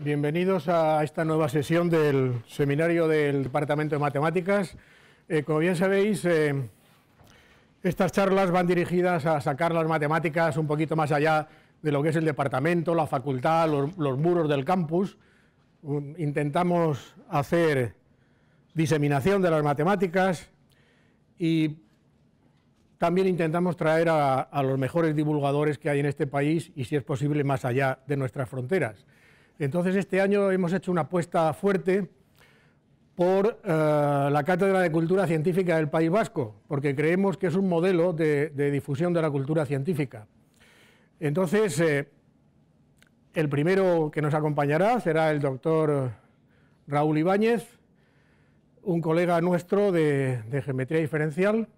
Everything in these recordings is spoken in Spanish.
bienvenidos a esta nueva sesión del seminario del Departamento de Matemáticas. Eh, como bien sabéis, eh, estas charlas van dirigidas a sacar las matemáticas un poquito más allá de lo que es el departamento, la facultad, los, muros del campus. intentamos hacer diseminación de las matemáticas y también intentamos traer a, los mejores divulgadores que hay en este país y, si es posible, más allá de nuestras fronteras. Entonces, este año hemos hecho una apuesta fuerte por eh, la Cátedra de Cultura Científica del País Vasco, porque creemos que es un modelo de, difusión de la cultura científica. Entonces, eh, el primero que nos acompañará será el doctor Raúl Ibáñez, un colega nuestro de, de geometría diferencial,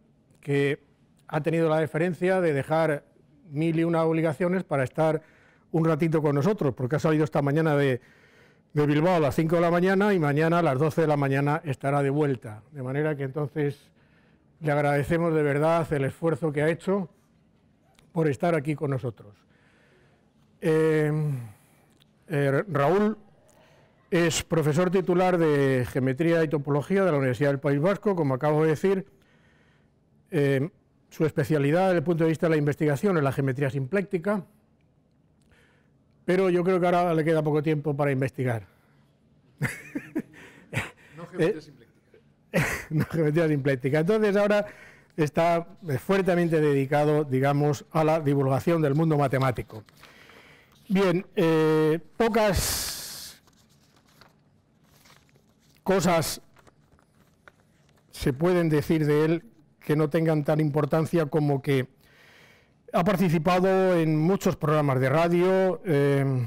que ha tenido la deferencia de dejar mil y una obligaciones para estar un ratito con nosotros, porque ha salido esta mañana de, Bilbao a las 5 de la mañana y mañana a las 12 de la mañana estará de vuelta. De manera que entonces le agradecemos de verdad el esfuerzo que ha hecho por estar aquí con nosotros. Eh, eh, Raúl es profesor titular de Geometría y Topología de la Universidad del País Vasco, como acabo de decir. Eh, su especialidad desde el punto de vista de la investigación es la geometría simpléctica, pero yo creo que ahora le queda poco tiempo para investigar. No geometría simpléctica. no geometría simpléctica. Entonces ahora está fuertemente dedicado, digamos, a la divulgación del mundo matemático. Bien, eh, pocas cosas se pueden decir de él que no tengan tan importancia como que ha participado en muchos programas de radio, eh,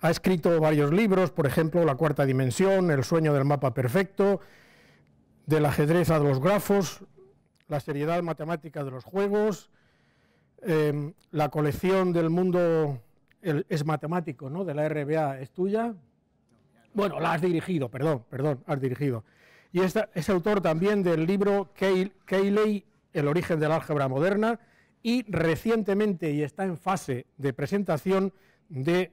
ha escrito varios libros, por ejemplo, La Cuarta Dimensión, El Sueño del Mapa Perfecto, Del ajedrez a los grafos, La seriedad matemática de los juegos, eh, la colección del mundo es matemático, ¿no? De la RBA es tuya. Bueno, la has dirigido, perdón, perdón, has dirigido y es, autor también del libro Cayley, El origen de la álgebra moderna, y recientemente, y está en fase de presentación, de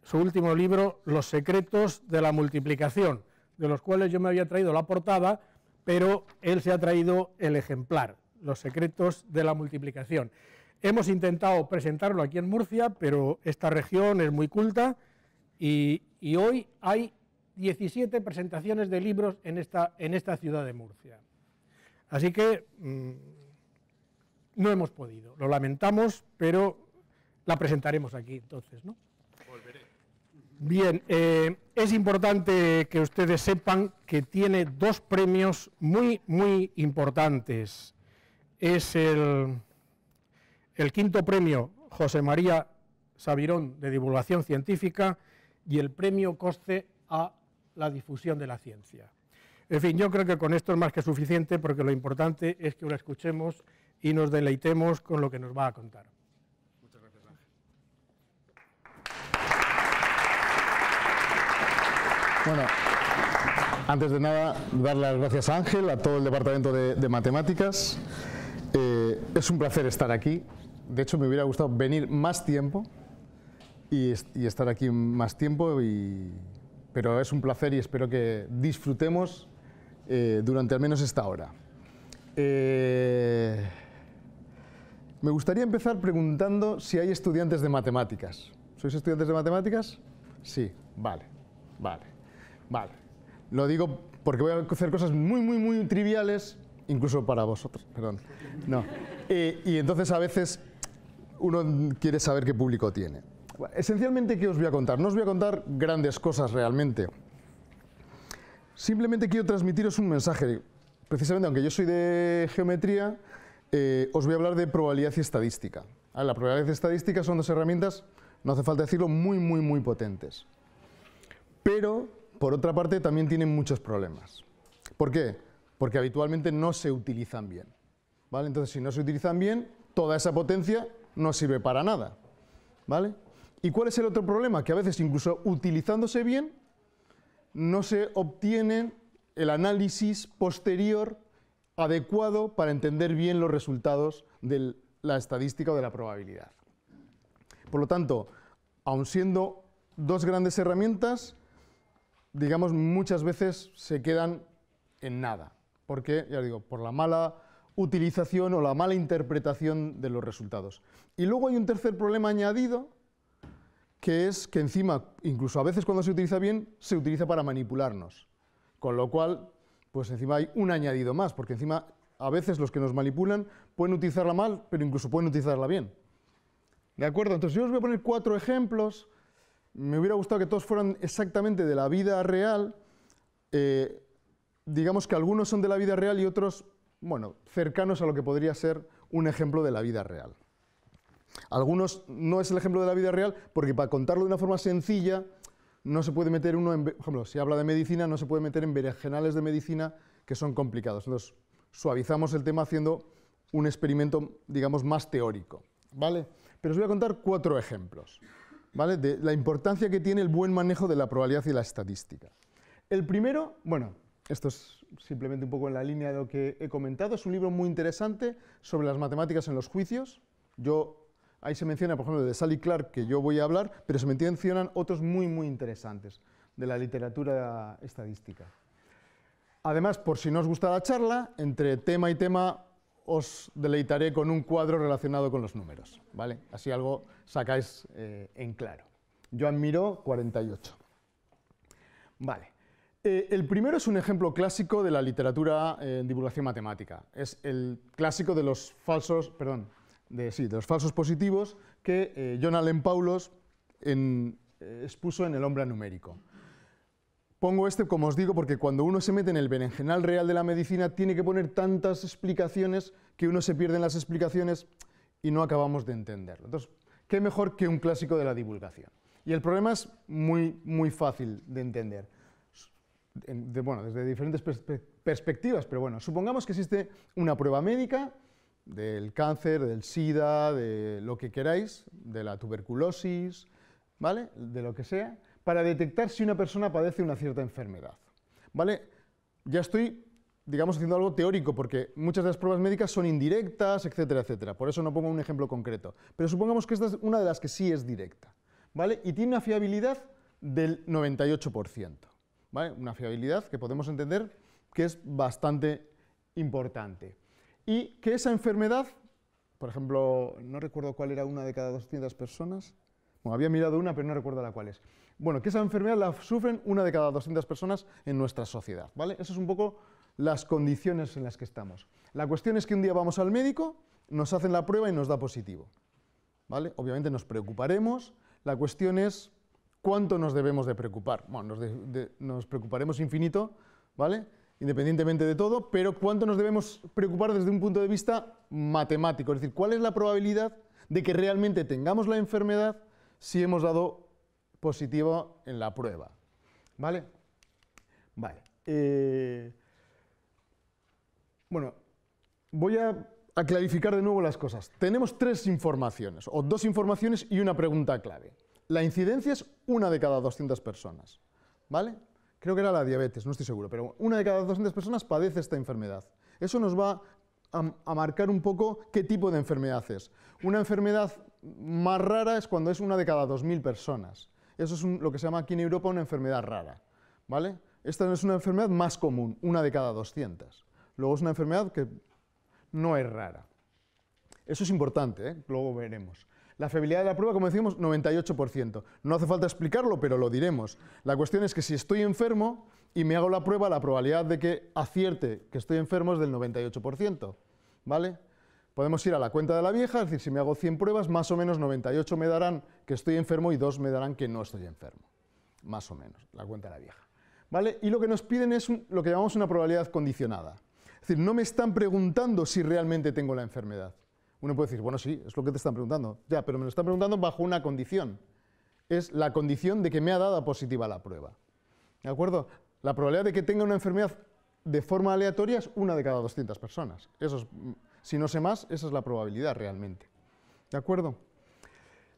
su último libro, Los secretos de la multiplicación, de los cuales yo me había traído la portada, pero él se ha traído el ejemplar, Los secretos de la multiplicación. Hemos intentado presentarlo aquí en Murcia, pero esta región es muy culta y hoy hay 17 presentaciones de libros en esta, en esta ciudad de Murcia. Así que mm, no hemos podido, lo lamentamos, pero la presentaremos aquí entonces, Bien, eh, es importante que ustedes sepan que tiene dos premios muy, muy importantes. Es el, el quinto premio José María Sabirón de Divulgación Científica y el premio Coste a la difusión de la ciencia. En fin, yo creo que con esto es más que suficiente porque lo importante es que lo escuchemos y nos deleitemos con lo que nos va a contar. Muchas gracias, Ángel. Bueno, antes de nada, dar las gracias a Ángel, a todo el departamento de, matemáticas. Eh, es un placer estar aquí. De hecho, me hubiera gustado venir más tiempo y, y estar aquí más tiempo y, pero es un placer y espero que disfrutemos eh, durante al menos esta hora. Eh, me gustaría empezar preguntando si hay estudiantes de matemáticas. ¿Sois estudiantes de matemáticas? Sí, vale, vale, vale. Lo digo porque voy a hacer cosas muy, muy, muy triviales, incluso para vosotros, perdón. No. Eh, y entonces a veces uno quiere saber qué público tiene. Esencialmente, ¿qué os voy a contar? No os voy a contar grandes cosas realmente. Simplemente quiero transmitiros un mensaje. Precisamente, aunque yo soy de geometría, eh, os voy a hablar de probabilidad y estadística. Ah, la probabilidad y estadística son dos herramientas, no hace falta decirlo, muy, muy, muy potentes. Pero, por otra parte, también tienen muchos problemas. ¿Por qué? Porque habitualmente no se utilizan bien. ¿vale? Entonces, si no se utilizan bien, toda esa potencia no sirve para nada. ¿vale? ¿Y cuál es el otro problema? Que a veces incluso utilizándose bien no se obtiene el análisis posterior adecuado para entender bien los resultados de la estadística o de la probabilidad. Por lo tanto, aun siendo dos grandes herramientas, digamos, muchas veces se quedan en nada, porque, ya digo, por la mala utilización o la mala interpretación de los resultados. Y luego hay un tercer problema añadido, que es que encima, incluso a veces cuando se utiliza bien, se utiliza para manipularnos. Con lo cual, pues encima hay un añadido más, porque encima a veces los que nos manipulan pueden utilizarla mal, pero incluso pueden utilizarla bien. ¿De acuerdo? Entonces yo os voy a poner cuatro ejemplos. Me hubiera gustado que todos fueran exactamente de la vida real. Eh, digamos que algunos son de la vida real y otros, bueno, cercanos a lo que podría ser un ejemplo de la vida real. Algunos no es el ejemplo de la vida real porque para contarlo de una forma sencilla no se puede meter uno en, por ejemplo, si habla de medicina no se puede meter en berenjenales de medicina que son complicados. Entonces, suavizamos el tema haciendo un experimento, digamos, más teórico, ¿vale? Pero os voy a contar cuatro ejemplos, ¿vale? De la importancia que tiene el buen manejo de la probabilidad y la estadística. El primero, bueno, esto es simplemente un poco en la línea de lo que he comentado, es un libro muy interesante sobre las matemáticas en los juicios. Yo Ahí se menciona, por ejemplo, de Sally Clark, que yo voy a hablar, pero se mencionan otros muy, muy interesantes de la literatura estadística. Además, por si no os gusta la charla, entre tema y tema os deleitaré con un cuadro relacionado con los números, ¿vale? Así algo sacáis eh, en claro. Yo admiro 48. Vale. Eh, el primero es un ejemplo clásico de la literatura eh, en divulgación matemática. Es el clásico de los falsos, perdón, de, sí, los falsos positivos que eh, John Allen Paulos eh, expuso en El hombre numérico. Pongo este, como os digo, porque cuando uno se mete en el berenjenal real de la medicina, tiene que poner tantas explicaciones que uno se pierde en las explicaciones y no acabamos de entenderlo. Entonces, ¿qué mejor que un clásico de la divulgación? Y el problema es muy, muy fácil de entender. bueno, desde diferentes perspectivas, pero bueno, supongamos que existe una prueba médica del cáncer, del SIDA, de lo que queráis, de la tuberculosis, ¿vale? De lo que sea, para detectar si una persona padece una cierta enfermedad, ¿vale? Ya estoy, digamos, haciendo algo teórico, porque muchas de las pruebas médicas son indirectas, etcétera, etcétera. Por eso no pongo un ejemplo concreto. Pero supongamos que esta es una de las que sí es directa, ¿vale? Y tiene una fiabilidad del 98%, ¿vale? Una fiabilidad que podemos entender que es bastante importante y que esa enfermedad, por ejemplo, no recuerdo cuál era una de cada 200 personas, bueno, había mirado una, pero no recuerdo la cual es. Bueno, que esa enfermedad la sufren una de cada 200 personas en nuestra sociedad, ¿vale? Esas es un poco las condiciones en las que estamos. La cuestión es que un día vamos al médico, nos hacen la prueba y nos da positivo, ¿vale? Obviamente nos preocuparemos, la cuestión es cuánto nos debemos de preocupar. Bueno, nos, nos preocuparemos infinito, ¿vale? independientemente de todo, pero ¿cuánto nos debemos preocupar desde un punto de vista matemático? Es decir, ¿cuál es la probabilidad de que realmente tengamos la enfermedad si hemos dado positivo en la prueba? ¿Vale? Vale. Eh, bueno, voy a, a, clarificar de nuevo las cosas. Tenemos tres informaciones, o dos informaciones y una pregunta clave. La incidencia es una de cada 200 personas, ¿vale? creo que era la diabetes, no estoy seguro, pero una de cada 200 personas padece esta enfermedad. Eso nos va a, marcar un poco qué tipo de enfermedad es. Una enfermedad más rara es cuando es una de cada 2.000 personas. Eso es lo que se llama aquí en Europa una enfermedad rara, ¿vale? Esta es una enfermedad más común, una de cada 200. Luego es una enfermedad que no es rara. Eso es importante, ¿eh? luego veremos. La fiabilidad de la prueba, como decimos, 98%. No hace falta explicarlo, pero lo diremos. La cuestión es que si estoy enfermo y me hago la prueba, la probabilidad de que acierte que estoy enfermo es del 98%. ¿Vale? Podemos ir a la cuenta de la vieja, es decir, si me hago 100 pruebas, más o menos 98 me darán que estoy enfermo y 2 me darán que no estoy enfermo. Más o menos, la cuenta de la vieja. ¿Vale? Y lo que nos piden es lo que llamamos una probabilidad condicionada. Es decir, no me están preguntando si realmente tengo la enfermedad. Uno puede decir, bueno, sí, es lo que te están preguntando. Ya, pero me lo están preguntando bajo una condición. Es la condición de que me ha dado positiva la prueba. ¿De acuerdo? La probabilidad de que tenga una enfermedad de forma aleatoria es una de cada 200 personas. Eso mm, si no sé más, esa es la probabilidad realmente. ¿De acuerdo?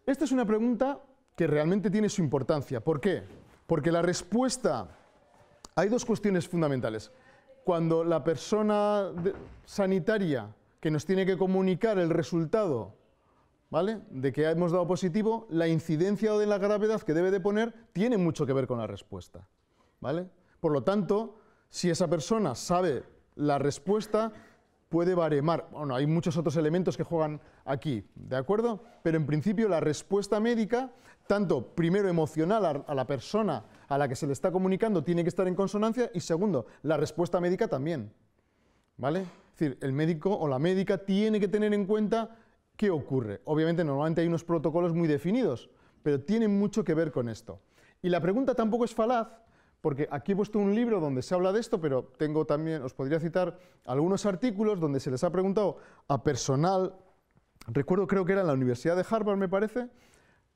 Esta es una pregunta que realmente tiene su importancia. ¿Por qué? Porque la respuesta... Hay dos cuestiones fundamentales. Cuando la persona sanitaria que nos tiene que comunicar el resultado ¿vale? de que hemos dado positivo, la incidencia o de la gravedad que debe de poner tiene mucho que ver con la respuesta. ¿vale? Por lo tanto, si esa persona sabe la respuesta, puede baremar. Bueno, hay muchos otros elementos que juegan aquí, ¿de acuerdo? Pero en principio la respuesta médica, tanto primero emocional a la persona a la que se le está comunicando, tiene que estar en consonancia y segundo, la respuesta médica también. ¿Vale? decir, el médico o la médica tiene que tener en cuenta qué ocurre. Obviamente normalmente hay unos protocolos muy definidos, pero tienen mucho que ver con esto. Y la pregunta tampoco es falaz, porque aquí he puesto un libro donde se habla de esto, pero tengo también, os podría citar algunos artículos donde se les ha preguntado a personal, recuerdo creo que era en la Universidad de Harvard, me parece,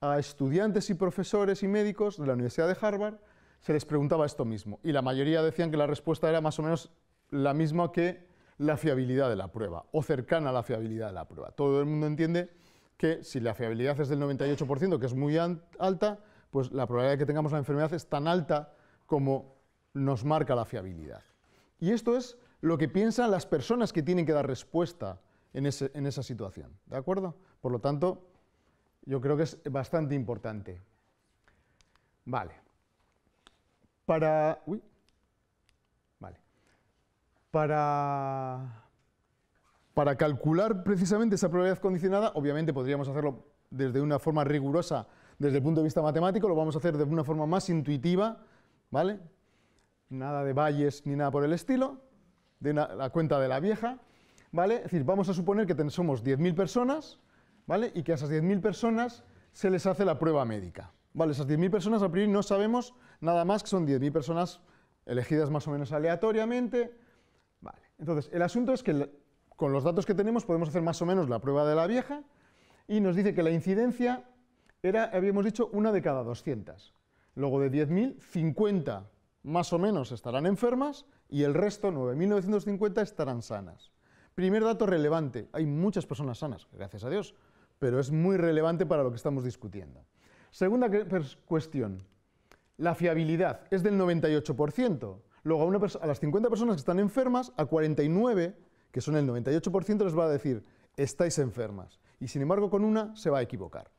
a estudiantes y profesores y médicos de la Universidad de Harvard, se les preguntaba esto mismo. Y la mayoría decían que la respuesta era más o menos la misma que la fiabilidad de la prueba o cercana a la fiabilidad de la prueba. Todo el mundo entiende que si la fiabilidad es del 98%, que es muy alta, pues la probabilidad de que tengamos la enfermedad es tan alta como nos marca la fiabilidad. Y esto es lo que piensan las personas que tienen que dar respuesta en, esa situación. ¿De acuerdo? Por lo tanto, yo creo que es bastante importante. Vale. Para... Uy, para, calcular precisamente esa probabilidad condicionada, obviamente podríamos hacerlo desde una forma rigurosa desde el punto de vista matemático, lo vamos a hacer de una forma más intuitiva, ¿vale? Nada de valles ni nada por el estilo, de la cuenta de la vieja, ¿vale? Es decir, vamos a suponer que somos 10.000 personas, ¿vale? Y que a esas 10.000 personas se les hace la prueba médica, ¿vale? Esas 10.000 personas a priori no sabemos nada más que son 10.000 personas elegidas más o menos aleatoriamente, entonces, el asunto es que con los datos que tenemos podemos hacer más o menos la prueba de la vieja y nos dice que la incidencia era, habíamos dicho, una de cada 200. Luego de 10.000, 50 más o menos estarán enfermas y el resto, 9.950, estarán sanas. Primer dato relevante, hay muchas personas sanas, gracias a Dios, pero es muy relevante para lo que estamos discutiendo. Segunda pues, cuestión, la fiabilidad es del 98%. Luego a, las 50 personas que están enfermas, a 49, que son el 98%, les va a decir, estáis enfermas. Y sin embargo, con una se va a equivocar,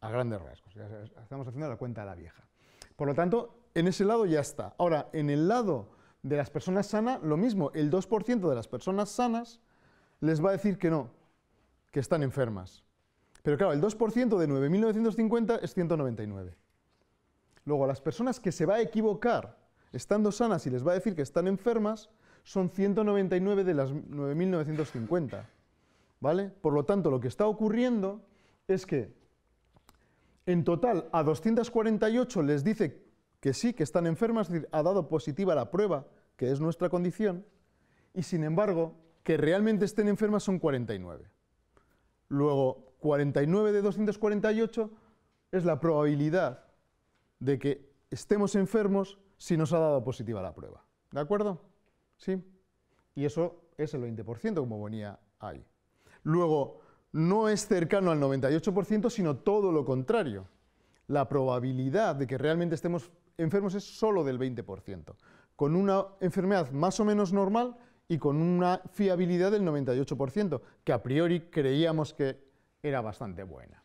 a grandes rasgos. Estamos haciendo la cuenta a la vieja. Por lo tanto, en ese lado ya está. Ahora, en el lado de las personas sanas, lo mismo, el 2% de las personas sanas les va a decir que no, que están enfermas. Pero claro, el 2% de 9.950 es 199. Luego, a las personas que se va a equivocar estando sanas y les va a decir que están enfermas, son 199 de las 9.950. ¿Vale? Por lo tanto, lo que está ocurriendo es que en total a 248 les dice que sí, que están enfermas, es decir, ha dado positiva la prueba, que es nuestra condición, y sin embargo, que realmente estén enfermas son 49. Luego, 49 de 248 es la probabilidad de que estemos enfermos si nos ha dado positiva la prueba. ¿De acuerdo? ¿Sí? Y eso es el 20%, como venía ahí. Luego, no es cercano al 98%, sino todo lo contrario. La probabilidad de que realmente estemos enfermos es solo del 20%, con una enfermedad más o menos normal y con una fiabilidad del 98%, que a priori creíamos que era bastante buena.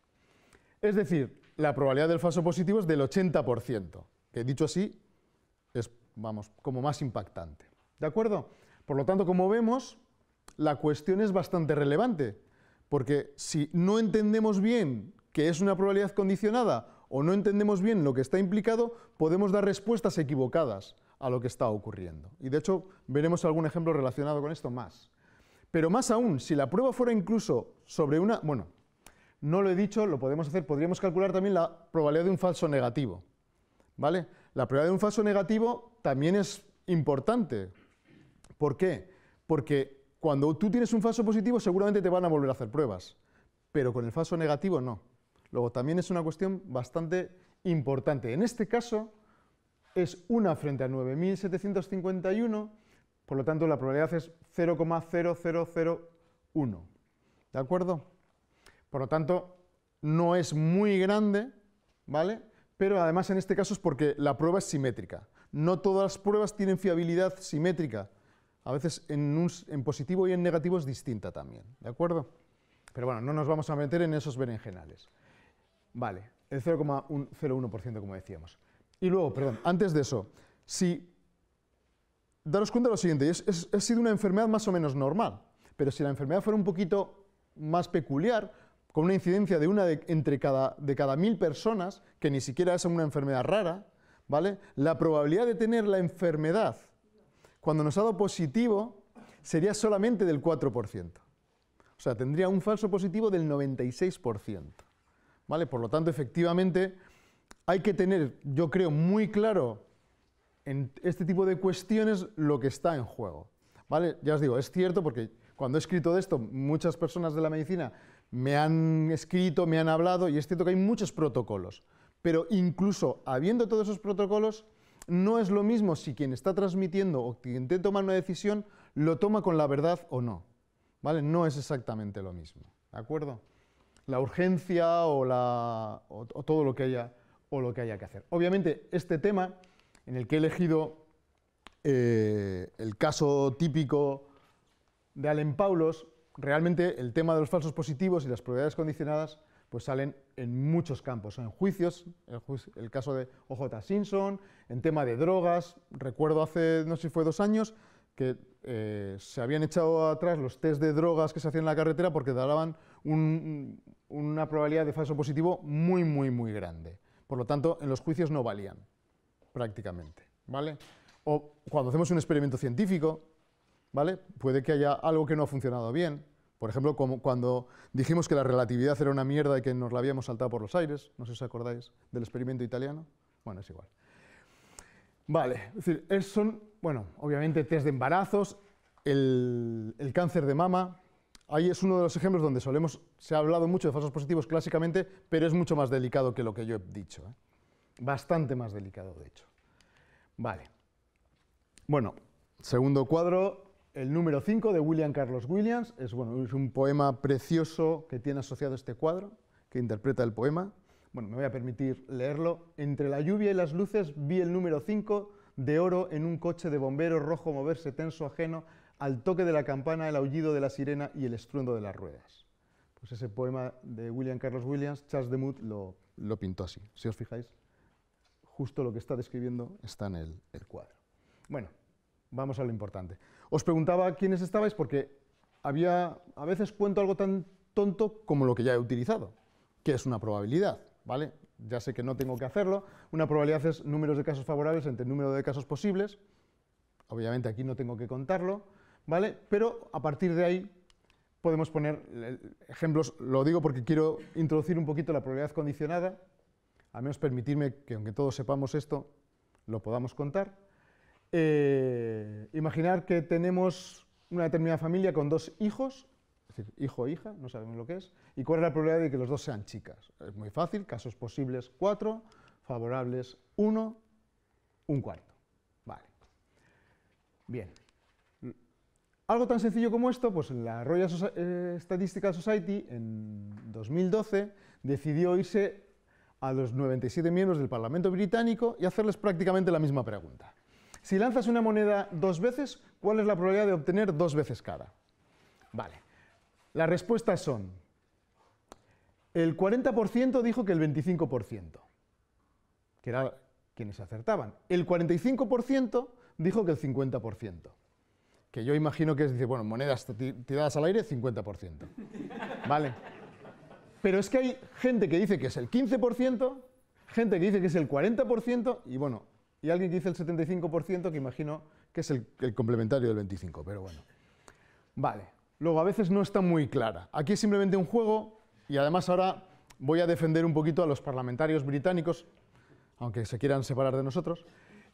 Es decir, la probabilidad del falso positivo es del 80%, que dicho así vamos, como más impactante. ¿De acuerdo? Por lo tanto, como vemos, la cuestión es bastante relevante, porque si no entendemos bien que es una probabilidad condicionada o no entendemos bien lo que está implicado, podemos dar respuestas equivocadas a lo que está ocurriendo. Y de hecho, veremos algún ejemplo relacionado con esto más. Pero más aún, si la prueba fuera incluso sobre una... Bueno, no lo he dicho, lo podemos hacer, podríamos calcular también la probabilidad de un falso negativo. ¿Vale? La probabilidad de un falso negativo también es importante. ¿Por qué? Porque cuando tú tienes un falso positivo seguramente te van a volver a hacer pruebas, pero con el falso negativo no. Luego también es una cuestión bastante importante. En este caso es una frente a 9.751, por lo tanto la probabilidad es 0,0001. ¿De acuerdo? Por lo tanto, no es muy grande, ¿vale? Pero además en este caso es porque la prueba es simétrica no todas las pruebas tienen fiabilidad simétrica. A veces en, positivo y en negativo es distinta también, ¿de acuerdo? Pero bueno, no nos vamos a meter en esos berenjenales. Vale, el 0,01% como decíamos. Y luego, perdón, antes de eso, si daros cuenta de lo siguiente, es, ha sido una enfermedad más o menos normal, pero si la enfermedad fuera un poquito más peculiar, con una incidencia de una entre cada, de cada mil personas, que ni siquiera es una enfermedad rara, ¿vale? La probabilidad de tener la enfermedad cuando nos ha dado positivo sería solamente del 4%. O sea, tendría un falso positivo del 96%. ¿Vale? Por lo tanto, efectivamente, hay que tener, yo creo, muy claro en este tipo de cuestiones lo que está en juego. ¿Vale? Ya os digo, es cierto porque cuando he escrito de esto, muchas personas de la medicina me han escrito, me han hablado y es cierto que hay muchos protocolos. Pero incluso habiendo todos esos protocolos, no es lo mismo si quien está transmitiendo o quien te tomar una decisión lo toma con la verdad o no. ¿Vale? No es exactamente lo mismo. ¿De acuerdo? La urgencia o, todo lo que, haya, o lo que haya que hacer. Obviamente, este tema en el que he elegido eh, el caso típico de Allen Paulos, realmente el tema de los falsos positivos y las probabilidades condicionadas pues salen en muchos campos, en juicios, el, caso de OJ Simpson, en tema de drogas, recuerdo hace, no sé si fue dos años, que eh, se habían echado atrás los test de drogas que se hacían en la carretera porque daban una probabilidad de falso positivo muy, muy, muy grande. Por lo tanto, en los juicios no valían, prácticamente, ¿vale? O cuando hacemos un experimento científico, ¿vale? Puede que haya algo que no ha funcionado bien, por ejemplo, cuando dijimos que la relatividad era una mierda y que nos la habíamos saltado por los aires, no sé si os acordáis del experimento italiano. Bueno, es igual. Vale, es decir, son, bueno, obviamente test de embarazos, el, cáncer de mama, Ahí es uno de los ejemplos donde solemos, se ha hablado mucho de falsos positivos clásicamente, pero es mucho más delicado que lo que yo he dicho. ¿eh? Bastante más delicado, de hecho. Vale. Bueno, segundo cuadro, el número 5 de William Carlos Williams es, bueno, es un poema precioso que tiene asociado este cuadro, que interpreta el poema. Bueno, me voy a permitir leerlo. Entre la lluvia y las luces vi el número 5 de oro en un coche de bombero rojo moverse tenso ajeno al toque de la campana, el aullido de la sirena y el estruendo de las ruedas. Pues ese poema de William Carlos Williams, Charles de lo, pintó así. Si os fijáis, justo lo que está describiendo está en el cuadro. Bueno, vamos a lo importante. Os preguntaba quiénes estabais porque había, a veces cuento algo tan tonto como lo que ya he utilizado, que es una probabilidad, ¿vale? Ya sé que no tengo que hacerlo. Una probabilidad es números de casos favorables entre el número de casos posibles. Obviamente aquí no tengo que contarlo, ¿vale? Pero a partir de ahí podemos poner ejemplos, lo digo porque quiero introducir un poquito la probabilidad condicionada, al menos permitirme que aunque todos sepamos esto, lo podamos contar. Eh, imaginar que tenemos una determinada familia con dos hijos, es decir, hijo o e hija, no sabemos lo que es, y cuál es la probabilidad de que los dos sean chicas. Es muy fácil, casos posibles cuatro, favorables uno, un cuarto. Vale. Bien. Algo tan sencillo como esto, pues la Royal eh, Statistical Society en 2012 decidió irse a los 97 miembros del Parlamento británico y hacerles prácticamente la misma pregunta. Si lanzas una moneda dos veces, ¿cuál es la probabilidad de obtener dos veces cada? Vale. Las respuestas son, el 40% dijo que el 25%, que eran quienes acertaban. El 45% dijo que el 50%, que yo imagino que es, decir, bueno, monedas tiradas al aire, 50%. Vale. Pero es que hay gente que dice que es el 15%, gente que dice que es el 40%, y bueno, y alguien dice el 75%, que imagino que es el, complementario del 25%, pero bueno. Vale, luego a veces no está muy clara. Aquí es simplemente un juego y además ahora voy a defender un poquito a los parlamentarios británicos, aunque se quieran separar de nosotros,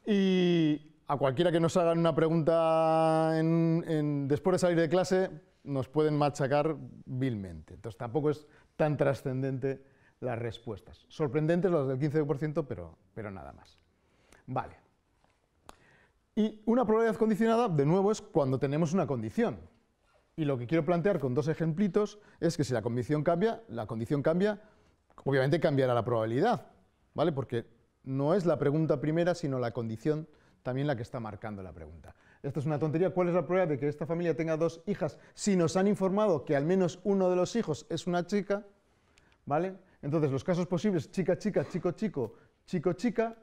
y a cualquiera que nos hagan una pregunta en, después de salir de clase, nos pueden machacar vilmente. Entonces tampoco es tan trascendente las respuestas. Sorprendentes las del 15%, pero, pero nada más. Vale. Y una probabilidad condicionada, de nuevo, es cuando tenemos una condición. Y lo que quiero plantear con dos ejemplitos es que si la condición cambia, la condición cambia, obviamente cambiará la probabilidad, ¿vale? Porque no es la pregunta primera, sino la condición también la que está marcando la pregunta. Esto es una tontería. ¿Cuál es la probabilidad de que esta familia tenga dos hijas? Si nos han informado que al menos uno de los hijos es una chica, ¿vale? Entonces los casos posibles, chica, chica, chico, chico, chico, chica,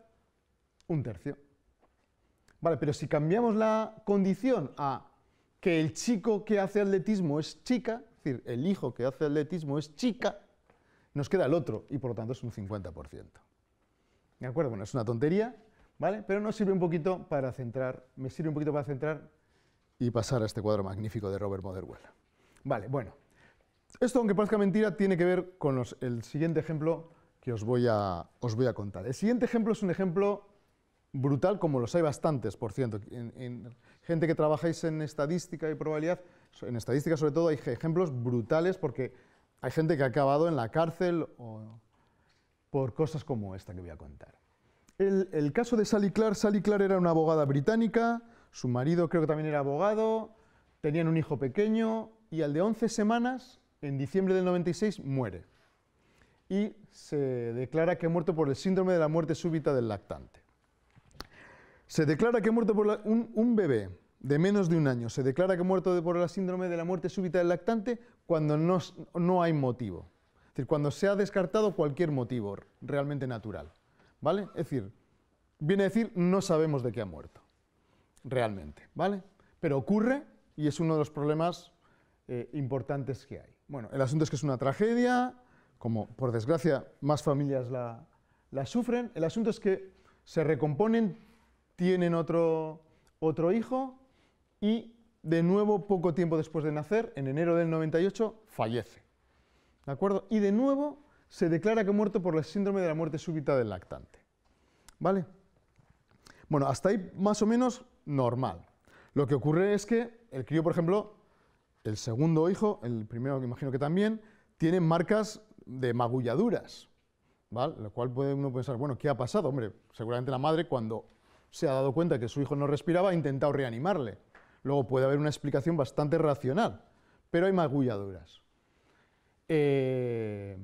un tercio. Vale, pero si cambiamos la condición a que el chico que hace atletismo es chica, es decir, el hijo que hace atletismo es chica, nos queda el otro y por lo tanto es un 50%. ¿De acuerdo? Bueno, es una tontería, ¿vale? Pero nos sirve un poquito para centrar, me sirve un poquito para centrar y pasar a este cuadro magnífico de Robert Motherwell. Vale, bueno. Esto, aunque parezca mentira, tiene que ver con el siguiente ejemplo que os voy, a, os voy a contar. El siguiente ejemplo es un ejemplo brutal, como los hay bastantes, por cierto. gente que trabajáis en estadística y probabilidad, en estadística sobre todo hay ejemplos brutales porque hay gente que ha acabado en la cárcel por cosas como esta que voy a contar. El, el caso de Sally Clark, Sally Clark era una abogada británica, su marido creo que también era abogado, tenían un hijo pequeño y al de 11 semanas, en diciembre del 96, muere. Y se declara que ha muerto por el síndrome de la muerte súbita del lactante. Se declara que muerto por un, bebé de menos de un año, se declara que muerto por la síndrome de la muerte súbita del lactante cuando no, hay motivo. Es decir, cuando se ha descartado cualquier motivo realmente natural. ¿Vale? Es decir, viene a decir no sabemos de qué ha muerto, realmente, ¿vale? Pero ocurre y es uno de los problemas eh, importantes que hay. Bueno, el asunto es que es una tragedia, como por desgracia más familias la, sufren, el asunto es que se recomponen tienen otro, otro hijo y de nuevo poco tiempo después de nacer, en enero del 98, fallece. ¿De acuerdo? Y de nuevo se declara que muerto por el síndrome de la muerte súbita del lactante. ¿Vale? Bueno, hasta ahí más o menos normal. Lo que ocurre es que el crío, por ejemplo, el segundo hijo, el primero que imagino que también, tiene marcas de magulladuras, ¿vale? Lo cual puede uno pensar, bueno, ¿qué ha pasado? Hombre, seguramente la madre cuando se ha dado cuenta que su hijo no respiraba, ha intentado reanimarle. Luego puede haber una explicación bastante racional, pero hay magulladuras. Eh,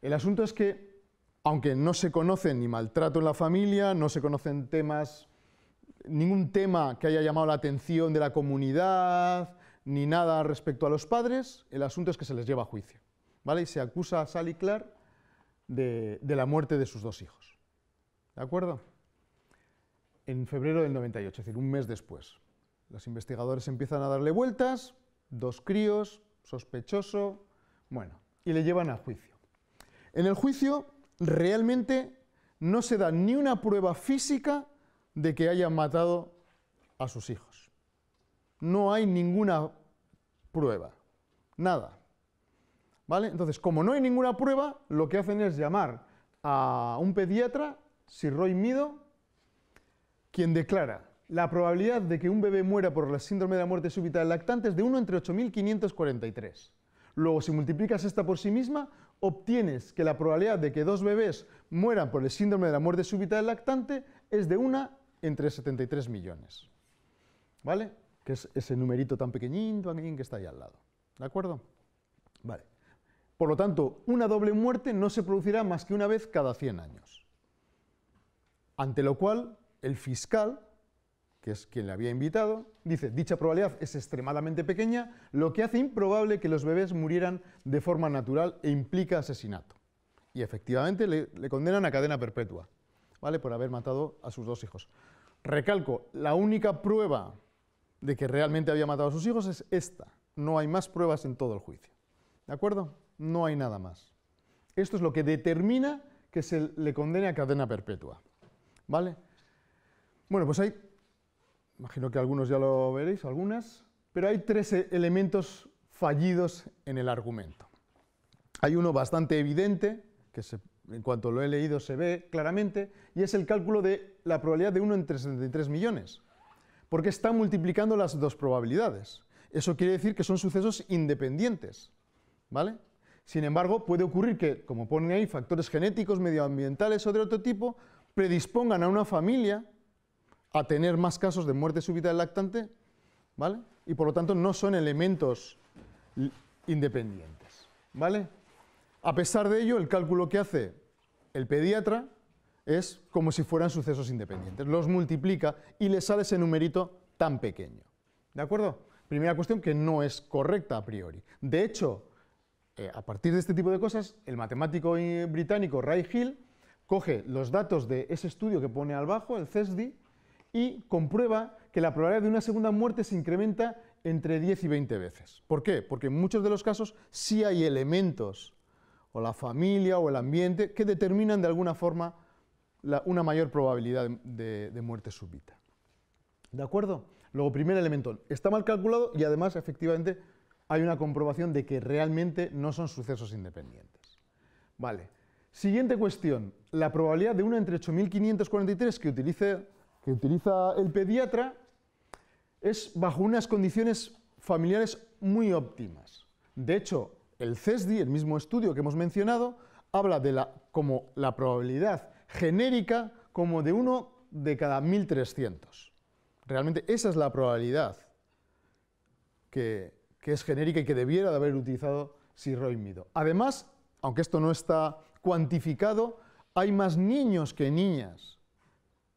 el asunto es que, aunque no se conoce ni maltrato en la familia, no se conocen temas, ningún tema que haya llamado la atención de la comunidad, ni nada respecto a los padres, el asunto es que se les lleva a juicio. ¿vale? Y se acusa a Sally Clark de la muerte de sus dos hijos. ¿De acuerdo? en febrero del 98, es decir, un mes después. Los investigadores empiezan a darle vueltas, dos críos, sospechoso, bueno, y le llevan a juicio. En el juicio realmente no se da ni una prueba física de que hayan matado a sus hijos. No hay ninguna prueba, nada. ¿Vale? Entonces, como no hay ninguna prueba, lo que hacen es llamar a un pediatra, Sir Roy Mido, quien declara la probabilidad de que un bebé muera por la síndrome de la muerte súbita del lactante es de 1 entre 8.543. Luego, si multiplicas esta por sí misma, obtienes que la probabilidad de que dos bebés mueran por el síndrome de la muerte súbita del lactante es de 1 entre 73 millones. ¿Vale? Que es ese numerito tan pequeñito, que está ahí al lado. ¿De acuerdo? Vale. Por lo tanto, una doble muerte no se producirá más que una vez cada 100 años. Ante lo cual, el fiscal, que es quien le había invitado, dice, dicha probabilidad es extremadamente pequeña, lo que hace improbable que los bebés murieran de forma natural e implica asesinato. Y efectivamente le, le condenan a cadena perpetua, ¿vale? Por haber matado a sus dos hijos. Recalco, la única prueba de que realmente había matado a sus hijos es esta. No hay más pruebas en todo el juicio. ¿De acuerdo? No hay nada más. Esto es lo que determina que se le condene a cadena perpetua. ¿Vale? Bueno, pues hay, imagino que algunos ya lo veréis, algunas, pero hay tres e-, elementos fallidos en el argumento. Hay uno bastante evidente, que en cuanto lo he leído se ve claramente, y es el cálculo de la probabilidad de 1 entre 73 millones, porque está multiplicando las dos probabilidades. Eso quiere decir que son sucesos independientes, ¿vale? Sin embargo, puede ocurrir que, como ponen ahí, factores genéticos, medioambientales o de otro tipo, predispongan a una familia a tener más casos de muerte súbita del lactante, ¿vale? Y por lo tanto no son elementos independientes, ¿vale? A pesar de ello, el cálculo que hace el pediatra es como si fueran sucesos independientes, los multiplica y le sale ese numerito tan pequeño, ¿de acuerdo? Primera cuestión que no es correcta a priori. De hecho, eh, a partir de este tipo de cosas, el matemático eh, británico Ray Hill coge los datos de ese estudio que pone al bajo, el CESDI, y comprueba que la probabilidad de una segunda muerte se incrementa entre 10 y 20 veces. ¿Por qué? Porque en muchos de los casos sí hay elementos, o la familia o el ambiente, que determinan de alguna forma una mayor probabilidad de, muerte súbita. ¿De acuerdo? Luego, primer elemento, está mal calculado y además efectivamente hay una comprobación de que realmente no son sucesos independientes. Vale. Siguiente cuestión, la probabilidad de una entre 8.543 que utilice que utiliza el pediatra es bajo unas condiciones familiares muy óptimas. De hecho, el CESDI, el mismo estudio que hemos mencionado, habla de la, como la probabilidad genérica como de uno de cada 1.300. Realmente esa es la probabilidad que, es genérica y que debiera de haber utilizado Sir Mido. Además, aunque esto no está cuantificado, hay más niños que niñas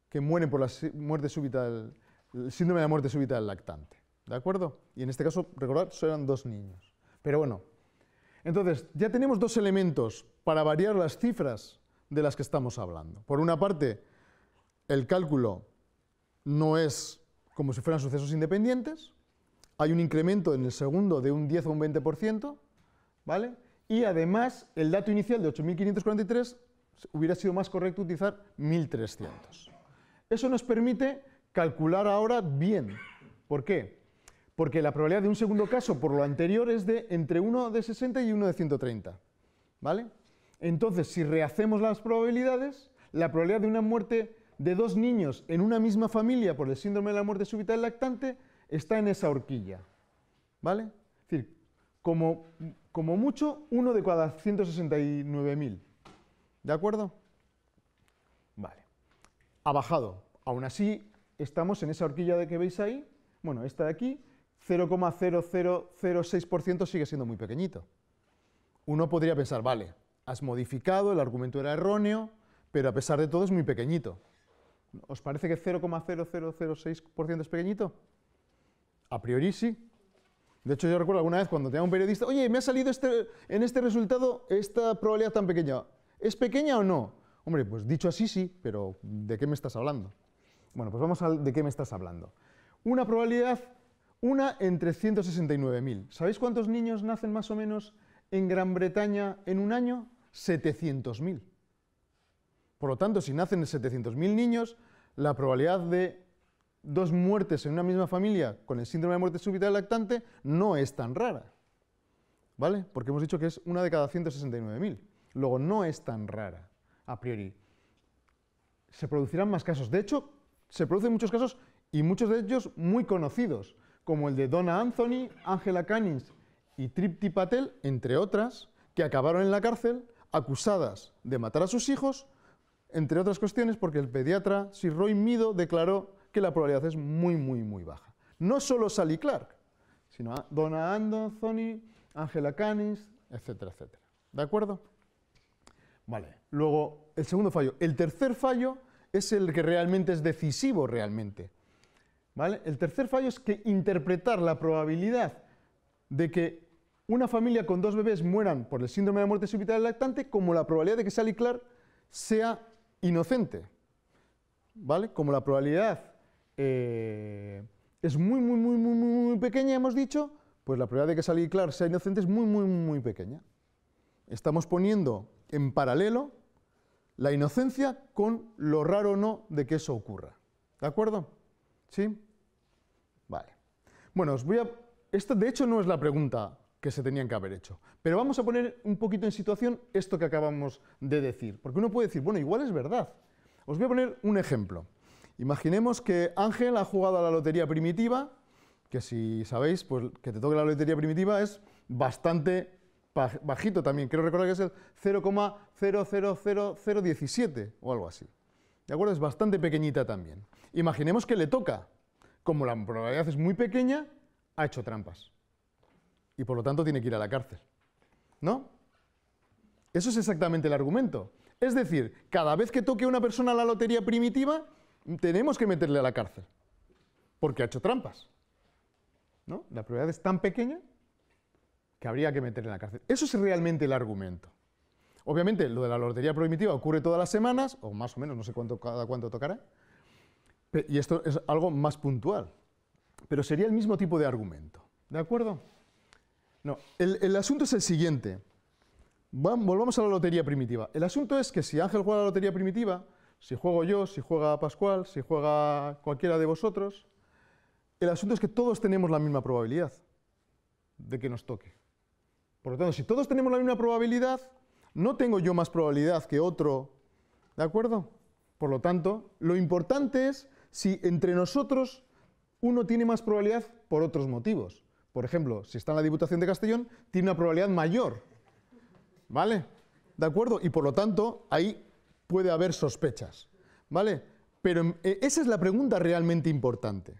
que mueren por la muerte súbita del, el síndrome de la muerte súbita del lactante. ¿De acuerdo? Y en este caso, recordad, eran dos niños. Pero bueno, entonces ya tenemos dos elementos para variar las cifras de las que estamos hablando. Por una parte, el cálculo no es como si fueran sucesos independientes, hay un incremento en el segundo de un 10 o un 20%, ¿vale? Y además, el dato inicial de 8.543 hubiera sido más correcto utilizar 1.300. Eso nos permite calcular ahora bien. ¿Por qué? Porque la probabilidad de un segundo caso por lo anterior es de entre 1 de 60 y 1 de 130. ¿Vale? Entonces, si rehacemos las probabilidades, la probabilidad de una muerte de dos niños en una misma familia por el síndrome de la muerte súbita del lactante está en esa horquilla. ¿Vale? Es decir, como, como mucho, uno de cada 169.000. ¿De acuerdo? ha bajado. Aún así, estamos en esa horquilla de que veis ahí, bueno, esta de aquí, 0,0006% sigue siendo muy pequeñito. Uno podría pensar, vale, has modificado, el argumento era erróneo, pero a pesar de todo es muy pequeñito. ¿Os parece que 0,0006% es pequeñito? A priori sí. De hecho, yo recuerdo alguna vez cuando tenía un periodista, oye, me ha salido este, en este resultado esta probabilidad tan pequeña. ¿Es pequeña o no? Hombre, pues dicho así sí, pero ¿de qué me estás hablando? Bueno, pues vamos al de qué me estás hablando. Una probabilidad, una entre 169.000. ¿Sabéis cuántos niños nacen más o menos en Gran Bretaña en un año? 700.000. Por lo tanto, si nacen 700.000 niños, la probabilidad de dos muertes en una misma familia con el síndrome de muerte súbita de lactante no es tan rara. ¿Vale? Porque hemos dicho que es una de cada 169.000. Luego, no es tan rara a priori. Se producirán más casos. De hecho, se producen muchos casos y muchos de ellos muy conocidos, como el de Donna Anthony, Angela Canis y Tripti Patel, entre otras, que acabaron en la cárcel acusadas de matar a sus hijos, entre otras cuestiones porque el pediatra Sir Roy Mido declaró que la probabilidad es muy, muy, muy baja. No solo Sally Clark, sino Donna Anthony, Angela Canis etcétera, etcétera. ¿De acuerdo? Vale. Luego, el segundo fallo. El tercer fallo es el que realmente es decisivo, realmente. ¿Vale? El tercer fallo es que interpretar la probabilidad de que una familia con dos bebés mueran por el síndrome de muerte súbita lactante como la probabilidad de que Sally Clark sea inocente. ¿Vale? Como la probabilidad eh, es muy, muy, muy, muy, muy pequeña, hemos dicho, pues la probabilidad de que Sally Clark sea inocente es muy, muy, muy pequeña. Estamos poniendo en paralelo la inocencia con lo raro o no de que eso ocurra. ¿De acuerdo? ¿Sí? Vale. Bueno, os voy a... Esta de hecho no es la pregunta que se tenían que haber hecho, pero vamos a poner un poquito en situación esto que acabamos de decir, porque uno puede decir, bueno, igual es verdad. Os voy a poner un ejemplo. Imaginemos que Ángel ha jugado a la lotería primitiva, que si sabéis, pues que te toque la lotería primitiva es bastante bajito también, creo recordar que es el 0,000017 o algo así. ¿De acuerdo? Es bastante pequeñita también. Imaginemos que le toca. Como la probabilidad es muy pequeña, ha hecho trampas. Y por lo tanto tiene que ir a la cárcel. ¿No? Eso es exactamente el argumento. Es decir, cada vez que toque una persona la lotería primitiva, tenemos que meterle a la cárcel. Porque ha hecho trampas. ¿No? La probabilidad es tan pequeña que habría que meter en la cárcel. Eso es realmente el argumento. Obviamente, lo de la lotería primitiva ocurre todas las semanas, o más o menos, no sé cuánto, cada cuánto tocará, y esto es algo más puntual, pero sería el mismo tipo de argumento. ¿De acuerdo? No, el, el asunto es el siguiente. Volvamos a la lotería primitiva. El asunto es que si Ángel juega la lotería primitiva, si juego yo, si juega Pascual, si juega cualquiera de vosotros, el asunto es que todos tenemos la misma probabilidad de que nos toque. Por lo tanto, si todos tenemos la misma probabilidad, no tengo yo más probabilidad que otro, ¿de acuerdo? Por lo tanto, lo importante es si entre nosotros uno tiene más probabilidad por otros motivos. Por ejemplo, si está en la Diputación de Castellón, tiene una probabilidad mayor, ¿vale? ¿De acuerdo? Y por lo tanto, ahí puede haber sospechas, ¿vale? Pero eh, esa es la pregunta realmente importante.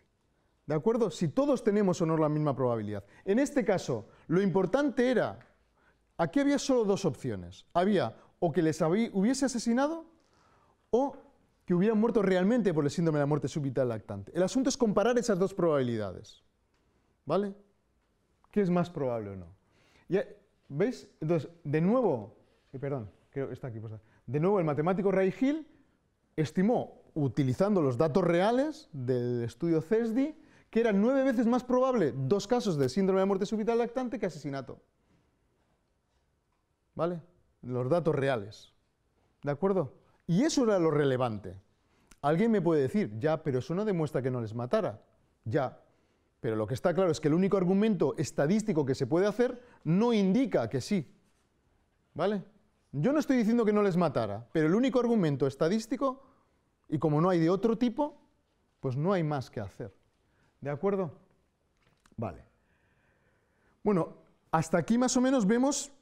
¿De acuerdo? Si todos tenemos o no la misma probabilidad. En este caso, lo importante era, aquí había solo dos opciones. Había o que les hubiese asesinado o que hubieran muerto realmente por el síndrome de la muerte súbita lactante. El asunto es comparar esas dos probabilidades. ¿Vale? ¿Qué es más probable o no? ¿Veis? Entonces, de nuevo, eh, está de nuevo, el matemático Ray Hill estimó, utilizando los datos reales del estudio CESDI, que era nueve veces más probable dos casos de síndrome de muerte súbita lactante que asesinato. ¿Vale? Los datos reales. ¿De acuerdo? Y eso era lo relevante. Alguien me puede decir, ya, pero eso no demuestra que no les matara. Ya. Pero lo que está claro es que el único argumento estadístico que se puede hacer no indica que sí. ¿Vale? Yo no estoy diciendo que no les matara, pero el único argumento estadístico, y como no hay de otro tipo, pues no hay más que hacer. ¿De acuerdo? Vale. Bueno, hasta aquí más o menos vemos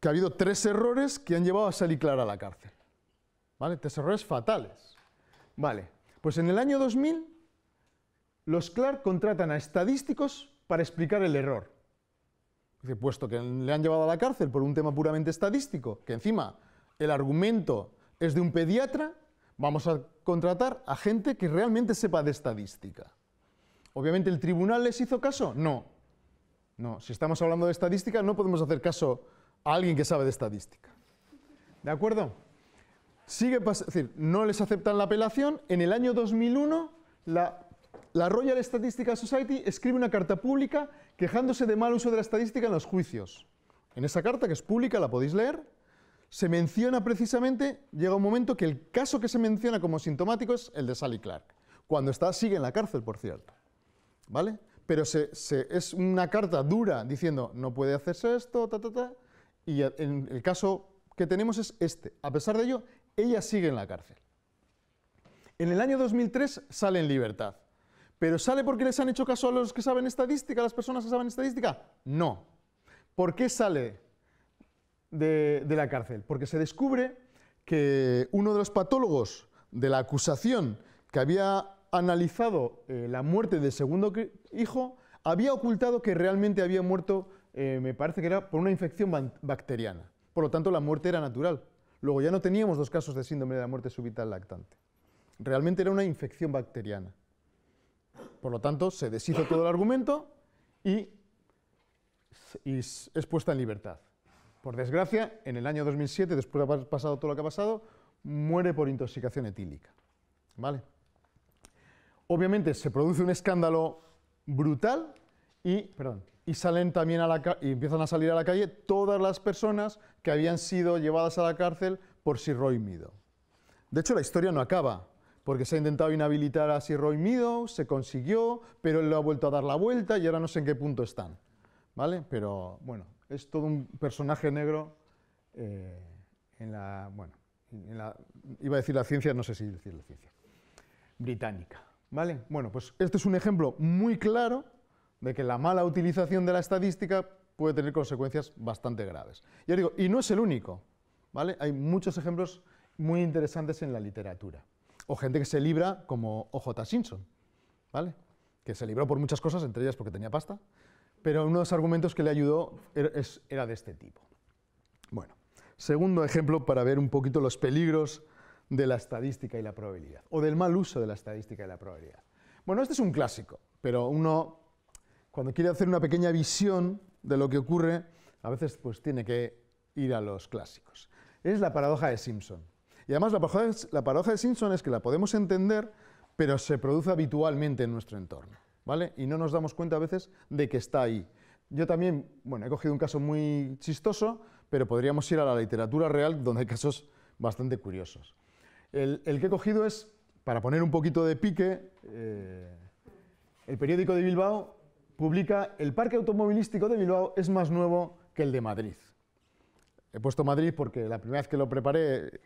que ha habido tres errores que han llevado a Sally Clara a la cárcel. ¿Vale? Tres errores fatales. Vale. Pues en el año 2000, los Clark contratan a estadísticos para explicar el error. Puesto que le han llevado a la cárcel por un tema puramente estadístico, que encima el argumento es de un pediatra, vamos a contratar a gente que realmente sepa de estadística. Obviamente, ¿el tribunal les hizo caso? No. No, si estamos hablando de estadística, no podemos hacer caso a alguien que sabe de estadística. ¿De acuerdo? Sigue decir, no les aceptan la apelación. En el año 2001, la, Royal Statistical Society escribe una carta pública quejándose de mal uso de la estadística en los juicios. En esa carta, que es pública, la podéis leer, se menciona precisamente, llega un momento que el caso que se menciona como sintomático es el de Sally Clark, cuando está, sigue en la cárcel, por cierto. Pero es una carta dura diciendo, no puede hacerse esto, ta, ta, ta, y el caso que tenemos es este. A pesar de ello, ella sigue en la cárcel. En el año 2003 sale en libertad. ¿Pero sale porque les han hecho caso a los que saben estadística, a las personas que saben estadística? No. ¿Por qué sale de, de la cárcel? Porque se descubre que uno de los patólogos de la acusación que había analizado eh, la muerte del segundo hijo, había ocultado que realmente había muerto, eh, me parece que era por una infección bacteriana. Por lo tanto, la muerte era natural. Luego ya no teníamos dos casos de síndrome de la muerte súbita lactante. Realmente era una infección bacteriana. Por lo tanto, se deshizo todo el argumento y, y es puesta en libertad. Por desgracia, en el año 2007, después de haber pasado todo lo que ha pasado, muere por intoxicación etílica. ¿Vale? obviamente se produce un escándalo brutal y, salen también a la y empiezan a salir a la calle todas las personas que habían sido llevadas a la cárcel por Sir Roy Meadow. De hecho, la historia no acaba, porque se ha intentado inhabilitar a Sir Roy Meadow, se consiguió, pero él lo ha vuelto a dar la vuelta y ahora no sé en qué punto están. ¿Vale? Pero bueno, es todo un personaje negro eh, en la, bueno, iba a decir la ciencia, no sé si decir la ciencia, británica. Bueno, pues este es un ejemplo muy claro de que la mala utilización de la estadística puede tener consecuencias bastante graves. digo, y no es el único, ¿vale? Hay muchos ejemplos muy interesantes en la literatura. O gente que se libra como O.J. Simpson, ¿vale? Que se libró por muchas cosas, entre ellas porque tenía pasta, pero uno de los argumentos que le ayudó er, era de este tipo. Bueno, segundo ejemplo para ver un poquito los peligros de la estadística y la probabilidad, o del mal uso de la estadística y la probabilidad. Bueno, este es un clásico, pero uno, cuando quiere hacer una pequeña visión de lo que ocurre, a veces pues tiene que ir a los clásicos. Es la paradoja de Simpson. Y además la paradoja, la paradoja de Simpson es que la podemos entender, pero se produce habitualmente en nuestro entorno, ¿vale? Y no nos damos cuenta a veces de que está ahí. Yo también, bueno, he cogido un caso muy chistoso, pero podríamos ir a la literatura real donde hay casos bastante curiosos. El, que he cogido es, para poner un poquito de pique, eh, el periódico de Bilbao publica El parque automovilístico de Bilbao es más nuevo que el de Madrid. He puesto Madrid porque la primera vez que lo preparé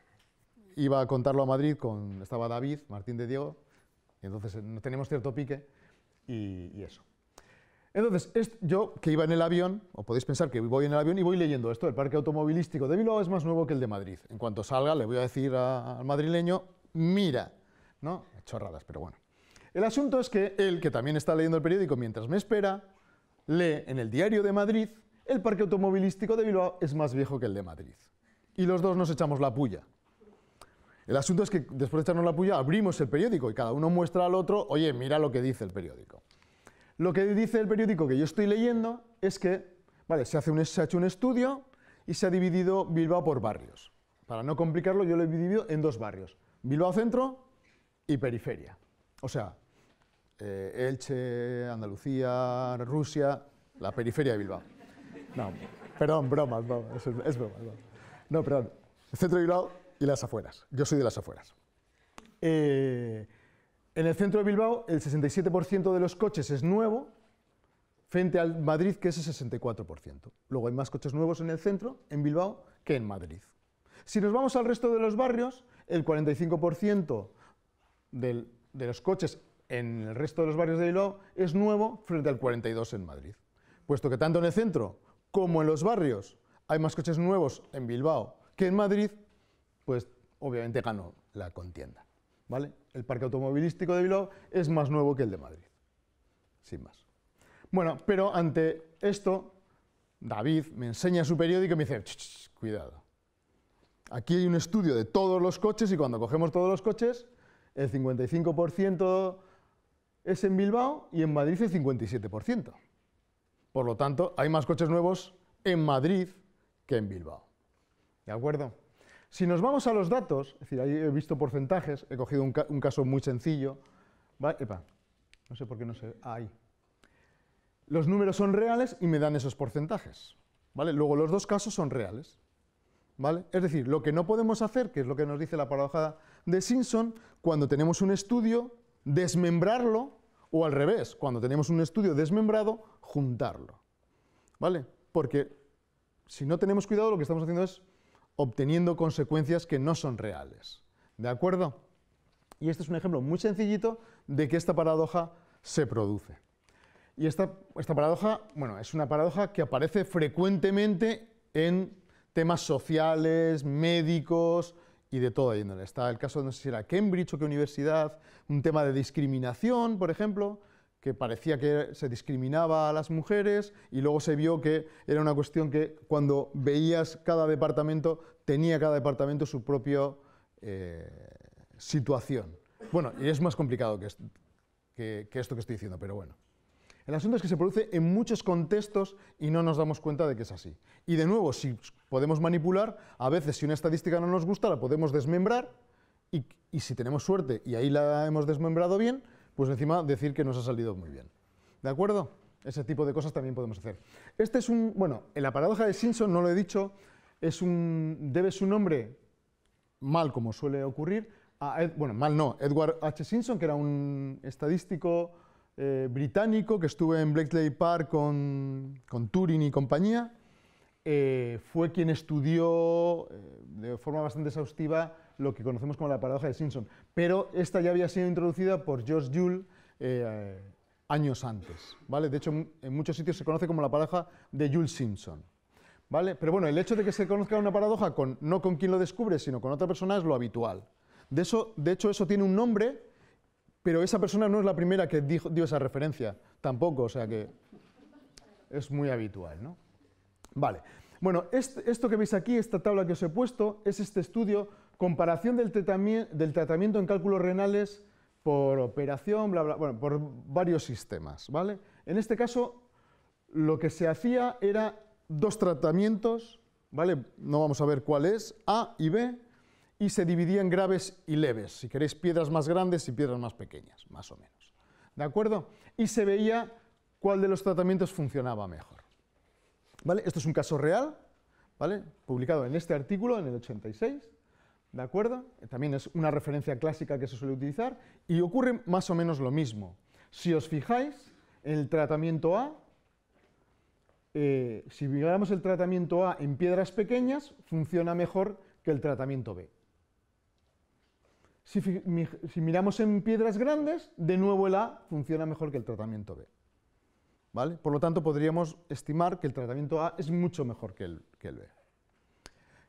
iba a contarlo a Madrid, con, estaba David, Martín de Diego, y entonces eh, tenemos cierto pique y eso. Entonces, yo que iba en el avión, o podéis pensar que voy en el avión y voy leyendo esto, el parque automovilístico de Bilbao es más nuevo que el de Madrid. En cuanto salga, le voy a decir al madrileño, mira, ¿no? Chorradas, pero bueno. El asunto es que él, que también está leyendo el periódico mientras me espera, lee en el diario de Madrid, el parque automovilístico de Bilbao es más viejo que el de Madrid. Y los dos nos echamos la puya. El asunto es que después de echarnos la puya abrimos el periódico y cada uno muestra al otro, oye, mira lo que dice el periódico. Lo que dice el periódico que yo estoy leyendo es que, vale, se, hace un, se ha hecho un estudio y se ha dividido Bilbao por barrios. Para no complicarlo, yo lo he dividido en dos barrios, Bilbao Centro y Periferia. O sea, eh, Elche, Andalucía, Rusia, la periferia de Bilbao. No, perdón, bromas, es, es broma. No. no, perdón, el centro de Bilbao y las afueras. Yo soy de las afueras. Eh, en el centro de Bilbao, el 67% de los coches es nuevo, frente al Madrid, que es el 64%. Luego hay más coches nuevos en el centro, en Bilbao, que en Madrid. Si nos vamos al resto de los barrios, el 45% de los coches en el resto de los barrios de Bilbao es nuevo frente al 42% en Madrid. Puesto que tanto en el centro como en los barrios hay más coches nuevos en Bilbao que en Madrid, pues obviamente ganó la contienda. El parque automovilístico de Bilbao es más nuevo que el de Madrid, sin más. Bueno, pero ante esto, David me enseña su periódico y me dice, cuidado, aquí hay un estudio de todos los coches y cuando cogemos todos los coches, el 55% es en Bilbao y en Madrid el 57%. Por lo tanto, hay más coches nuevos en Madrid que en Bilbao. ¿De acuerdo? Si nos vamos a los datos, es decir, ahí he visto porcentajes, he cogido un, caso muy sencillo. ¿vale? Epa, no sé por qué no sé. Ah, ahí. Los números son reales y me dan esos porcentajes. ¿vale? Luego los dos casos son reales. ¿vale? Es decir, lo que no podemos hacer, que es lo que nos dice la paradoja de Simpson, cuando tenemos un estudio, desmembrarlo, o al revés, cuando tenemos un estudio desmembrado, juntarlo. ¿Vale? Porque si no tenemos cuidado, lo que estamos haciendo es obteniendo consecuencias que no son reales. ¿De acuerdo? Y este es un ejemplo muy sencillito de que esta paradoja se produce. Y esta, paradoja, bueno, es una paradoja que aparece frecuentemente en temas sociales, médicos y de toda índole. Está el caso, de no sé si era Cambridge o qué universidad, un tema de discriminación, por ejemplo, que parecía que se discriminaba a las mujeres y luego se vio que era una cuestión que cuando veías cada departamento, tenía cada departamento su propia eh, situación. Bueno, y es más complicado que, esto que estoy diciendo, pero bueno. El asunto es que se produce en muchos contextos y no nos damos cuenta de que es así. Y de nuevo, si podemos manipular, a veces si una estadística no nos gusta, la podemos desmembrar y si tenemos suerte y ahí la hemos desmembrado bien, pues encima decir que nos ha salido muy bien. ¿De acuerdo? Ese tipo de cosas también podemos hacer. Este es un, bueno, en la paradoja de Simpson, no lo he dicho, es un, debe su nombre, mal como suele ocurrir, a, bueno, mal no, Edward H. Simpson, que era un estadístico eh, británico que estuvo en Blakesley Park con, con Turing y compañía, eh, fue quien estudió eh, de forma bastante exhaustiva lo que conocemos como la paradoja de Simpson, pero esta ya había sido introducida por George Joule eh, años antes, ¿vale? De hecho, en muchos sitios se conoce como la paradoja de Jules simpson ¿vale? Pero bueno, el hecho de que se conozca una paradoja no con quien lo descubre, sino con otra persona es lo habitual. De, hecho, eso tiene un nombre, pero esa persona no es la primera que dio esa referencia, tampoco, o sea que es muy habitual, ¿no? Vale. Bueno, esto que veis aquí, esta tabla que os he puesto, es este estudio Comparación del, tratamiento en cálculos renales por operación, bla, bla, bueno, por varios sistemas, ¿vale? En este caso, lo que se hacía era dos tratamientos, ¿vale? No vamos a ver cuál es, A y B, y se dividía en graves y leves, si queréis piedras más grandes y piedras más pequeñas, más o menos, ¿de acuerdo? Y se veía cuál de los tratamientos funcionaba mejor, ¿vale? Esto es un caso real, ¿vale? Publicado en este artículo, en el 86, ¿De acuerdo? También es una referencia clásica que se suele utilizar y ocurre más o menos lo mismo. Si os fijáis, el tratamiento A, eh, si miramos el tratamiento A en piedras pequeñas, funciona mejor que el tratamiento B. Si, miramos en piedras grandes, de nuevo el A funciona mejor que el tratamiento B. ¿Vale? Por lo tanto, podríamos estimar que el tratamiento A es mucho mejor que el, que el B.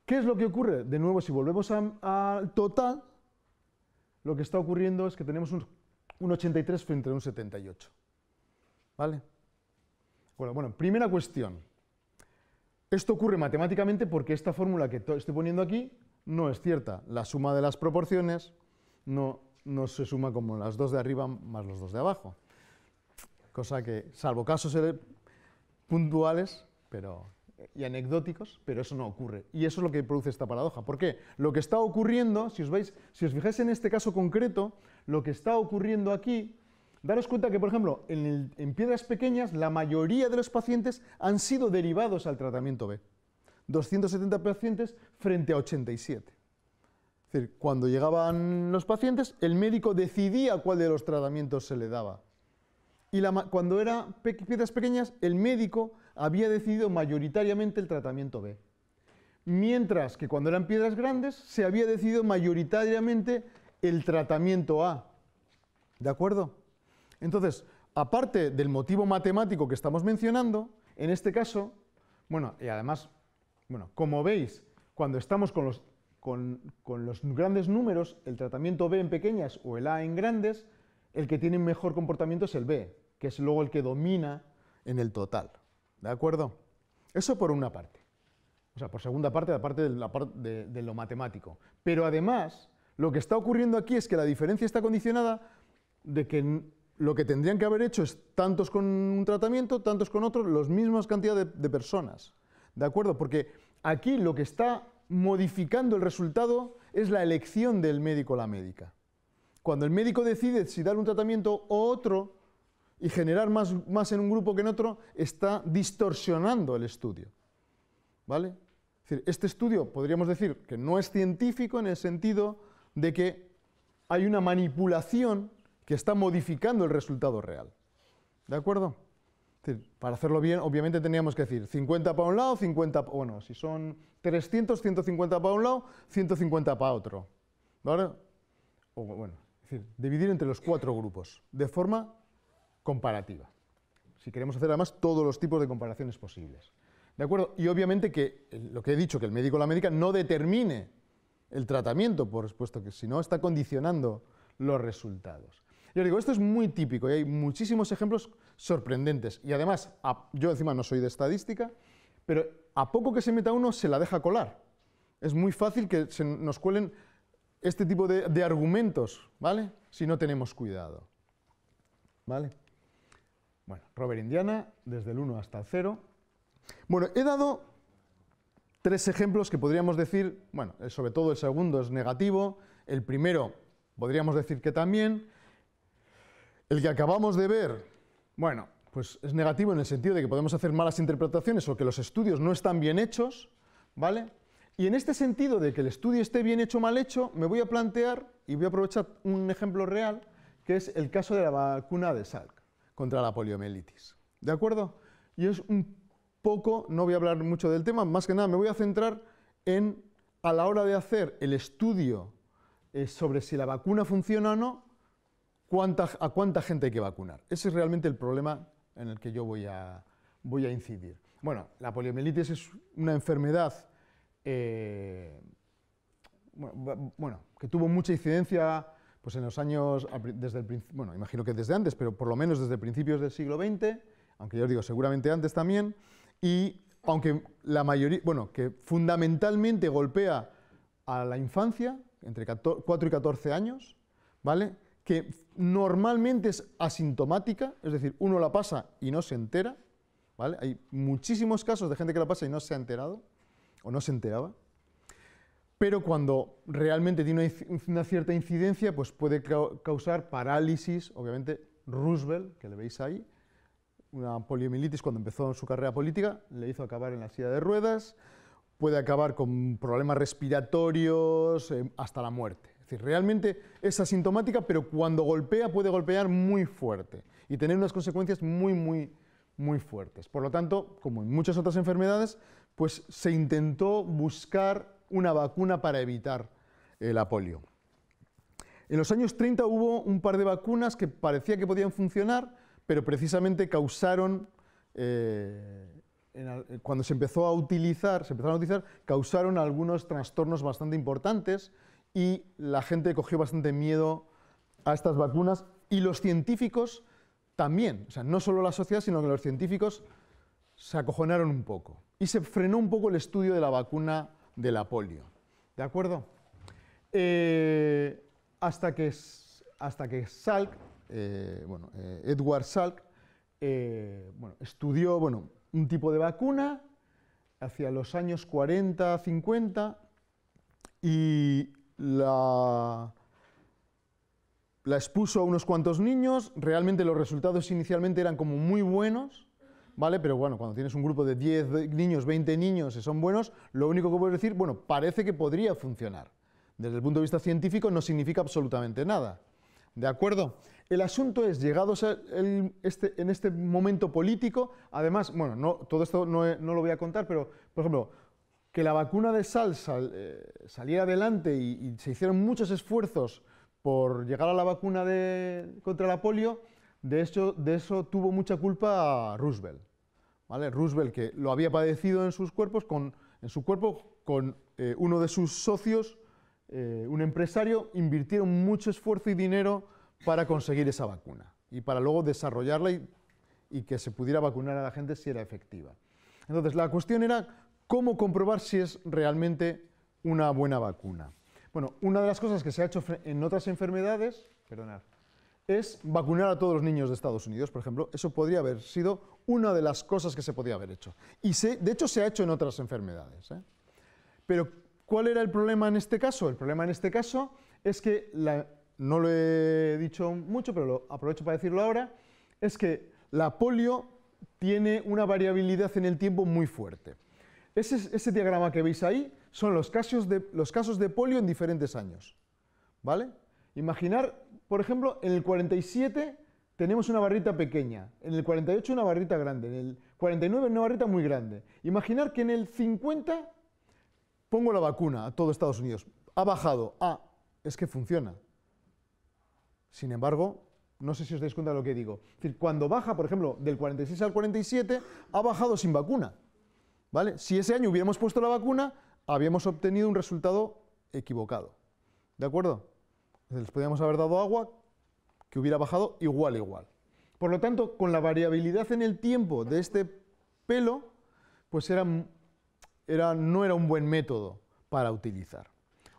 ¿Qué es lo que ocurre? De nuevo, si volvemos al total, lo que está ocurriendo es que tenemos un, 83 frente a un 78. ¿Vale? Bueno, bueno, primera cuestión. Esto ocurre matemáticamente porque esta fórmula que estoy poniendo aquí no es cierta. La suma de las proporciones no, no se suma como las dos de arriba más los dos de abajo. Cosa que, salvo casos eh, puntuales, pero y anecdóticos, pero eso no ocurre. Y eso es lo que produce esta paradoja. ¿Por qué? Lo que está ocurriendo, si os, veis, si os fijáis en este caso concreto, lo que está ocurriendo aquí, daros cuenta que, por ejemplo, en, en piedras pequeñas, la mayoría de los pacientes han sido derivados al tratamiento B. 270 pacientes frente a 87. Es decir, cuando llegaban los pacientes, el médico decidía cuál de los tratamientos se le daba y cuando eran piedras pequeñas, el médico había decidido mayoritariamente el tratamiento B. Mientras que cuando eran piedras grandes, se había decidido mayoritariamente el tratamiento A. ¿De acuerdo? Entonces, aparte del motivo matemático que estamos mencionando, en este caso, bueno, y además, bueno, como veis, cuando estamos con los grandes números, el tratamiento B en pequeñas o el A en grandes, el que tiene mejor comportamiento es el B, que es luego el que domina en el total. ¿De acuerdo? Eso por una parte. O sea, por segunda parte, la parte de, lo matemático. Pero además, lo que está ocurriendo aquí es que la diferencia está condicionada de que lo que tendrían que haber hecho es tantos con un tratamiento, tantos con otro, los mismas cantidades de, de, personas. ¿De acuerdo? Porque aquí lo que está modificando el resultado es la elección del médico o la médica. Cuando el médico decide si dar un tratamiento o otro, y generar más, más en un grupo que en otro está distorsionando el estudio. ¿Vale? este estudio podríamos decir que no es científico en el sentido de que hay una manipulación que está modificando el resultado real. ¿De acuerdo? para hacerlo bien, obviamente teníamos que decir 50 para un lado, 50 bueno, si son 300, 150 para un lado, 150 para otro. ¿Vale? O, bueno, dividir entre los cuatro grupos, de forma comparativa. Si queremos hacer además todos los tipos de comparaciones posibles. ¿De acuerdo? Y obviamente que lo que he dicho, que el médico o la médica no determine el tratamiento, por supuesto que si no, está condicionando los resultados. Yo digo, esto es muy típico y hay muchísimos ejemplos sorprendentes. Y además, yo encima no soy de estadística, pero a poco que se meta uno se la deja colar. Es muy fácil que se nos cuelen este tipo de, de argumentos, ¿vale? Si no tenemos cuidado. ¿Vale? Bueno, Robert Indiana, desde el 1 hasta el 0. Bueno, he dado tres ejemplos que podríamos decir, bueno, eh, sobre todo el segundo es negativo, el primero podríamos decir que también, el que acabamos de ver, bueno, pues es negativo en el sentido de que podemos hacer malas interpretaciones o que los estudios no están bien hechos, ¿vale? Y en este sentido de que el estudio esté bien hecho o mal hecho, me voy a plantear, y voy a aprovechar un ejemplo real, que es el caso de la vacuna de Salk contra la poliomielitis. ¿De acuerdo? Y es un poco, no voy a hablar mucho del tema, más que nada me voy a centrar en a la hora de hacer el estudio eh, sobre si la vacuna funciona o no, a cuánta gente hay que vacunar. Ese es realmente el problema en el que yo voy a, voy a incidir. Bueno, la poliomielitis es una enfermedad eh, bueno, que tuvo mucha incidencia pues en los años, desde el, bueno, imagino que desde antes, pero por lo menos desde principios del siglo XX, aunque yo os digo seguramente antes también, y aunque la mayoría, bueno, que fundamentalmente golpea a la infancia, entre 4 y 14 años, ¿vale? Que normalmente es asintomática, es decir, uno la pasa y no se entera, ¿vale? Hay muchísimos casos de gente que la pasa y no se ha enterado, o no se enteraba, pero cuando realmente tiene una, cierta incidencia, pues puede causar parálisis, obviamente Roosevelt, que le veis ahí, una poliomielitis cuando empezó su carrera política, le hizo acabar en la silla de ruedas, puede acabar con problemas respiratorios, eh, hasta la muerte. Es decir, realmente es asintomática, pero cuando golpea puede golpear muy fuerte y tener unas consecuencias muy, muy, muy fuertes. Por lo tanto, como en muchas otras enfermedades, pues se intentó buscar una vacuna para evitar el eh, la polio. En los años 30 hubo un par de vacunas que parecía que podían funcionar, pero precisamente causaron, eh, eh, cuando se empezó a utilizar, se empezaron a utilizar, causaron algunos trastornos bastante importantes y la gente cogió bastante miedo a estas vacunas y los científicos también, o sea, no solo la sociedad, sino que los científicos se acojonaron un poco y se frenó un poco el estudio de la vacuna de la polio. ¿De acuerdo? Eh, hasta, que, hasta que Salk, eh, bueno, eh, Edward Salk, bueno, estudió bueno, un tipo de vacuna hacia los años 40, 50 y la, la expuso a unos cuantos niños, realmente los resultados inicialmente eran como muy buenos, ¿vale? Pero bueno, cuando tienes un grupo de 10 niños, 20 niños y son buenos, lo único que puedes decir, bueno, parece que podría funcionar. Desde el punto de vista científico no significa absolutamente nada. ¿De acuerdo? El asunto es, llegados este, en este momento político, además, bueno, no, todo esto no, lo voy a contar, pero, por ejemplo, que la vacuna de salsa sal eh, saliera adelante y, se hicieron muchos esfuerzos por llegar a la vacuna contra la polio, de, hecho, de eso tuvo mucha culpa Roosevelt. ¿vale? Roosevelt, que lo había padecido en, sus cuerpos con, en su cuerpo con eh, uno de sus socios, eh, un empresario, invirtieron mucho esfuerzo y dinero para conseguir esa vacuna y para luego desarrollarla y, que se pudiera vacunar a la gente si era efectiva. Entonces, la cuestión era cómo comprobar si es realmente una buena vacuna. Bueno, una de las cosas que se ha hecho en otras enfermedades, perdonad, es vacunar a todos los niños de Estados Unidos, por ejemplo. Eso podría haber sido una de las cosas que se podía haber hecho. Y se, de hecho se ha hecho en otras enfermedades. ¿eh? Pero ¿cuál era el problema en este caso? El problema en este caso es que, no lo he dicho mucho, pero lo aprovecho para decirlo ahora, es que la polio tiene una variabilidad en el tiempo muy fuerte. Ese, ese diagrama que veis ahí son los casos, de, los casos de polio en diferentes años. ¿Vale? Imaginar por ejemplo, en el 47 tenemos una barrita pequeña, en el 48 una barrita grande, en el 49 una barrita muy grande. Imaginar que en el 50 pongo la vacuna a todo Estados Unidos. Ha bajado. Ah, es que funciona. Sin embargo, no sé si os dais cuenta de lo que digo. Es decir, cuando baja, por ejemplo, del 46 al 47, ha bajado sin vacuna. ¿Vale? Si ese año hubiéramos puesto la vacuna, habíamos obtenido un resultado equivocado. ¿De acuerdo? Les podríamos haber dado agua que hubiera bajado igual, igual. Por lo tanto, con la variabilidad en el tiempo de este pelo, pues no era un buen método para utilizar.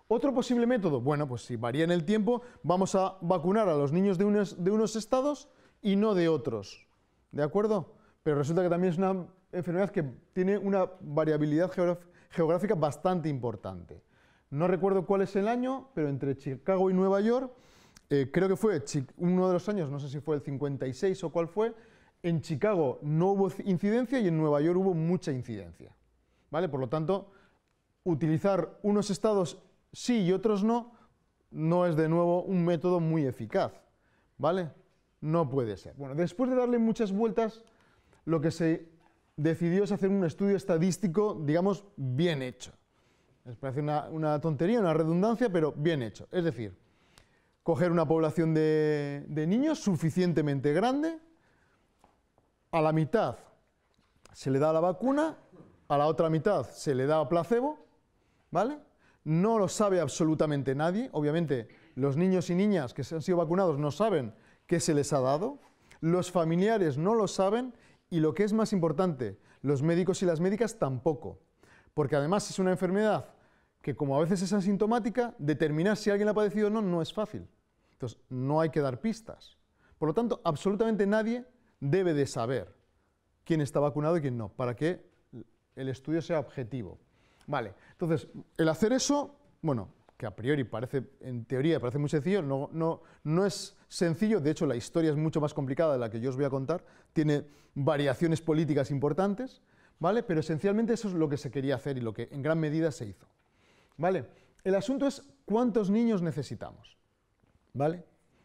Otro posible método, bueno, pues si varía en el tiempo, vamos a vacunar a los niños de unos, de unos estados y no de otros, ¿de acuerdo? Pero resulta que también es una enfermedad que tiene una variabilidad geográfica bastante importante no recuerdo cuál es el año, pero entre Chicago y Nueva York, eh, creo que fue uno de los años, no sé si fue el 56 o cuál fue, en Chicago no hubo incidencia y en Nueva York hubo mucha incidencia. ¿Vale? Por lo tanto, utilizar unos estados sí y otros no, no es de nuevo un método muy eficaz. ¿Vale? No puede ser. Bueno, después de darle muchas vueltas, lo que se decidió es hacer un estudio estadístico, digamos, bien hecho. Les parece una, tontería, una redundancia, pero bien hecho. Es decir, coger una población de, de niños suficientemente grande, a la mitad se le da la vacuna, a la otra mitad se le da placebo, ¿vale? No lo sabe absolutamente nadie, obviamente los niños y niñas que se han sido vacunados no saben qué se les ha dado, los familiares no lo saben y lo que es más importante, los médicos y las médicas tampoco, porque además es una enfermedad que como a veces es asintomática, determinar si alguien la ha padecido o no no es fácil. Entonces, no hay que dar pistas. Por lo tanto, absolutamente nadie debe de saber quién está vacunado y quién no, para que el estudio sea objetivo. Vale, entonces, el hacer eso, bueno, que a priori parece, en teoría parece muy sencillo, no, no, no es sencillo, de hecho la historia es mucho más complicada de la que yo os voy a contar, tiene variaciones políticas importantes, ¿vale? Pero esencialmente eso es lo que se quería hacer y lo que en gran medida se hizo. ¿Vale? El asunto es cuántos niños necesitamos. ¿Vale?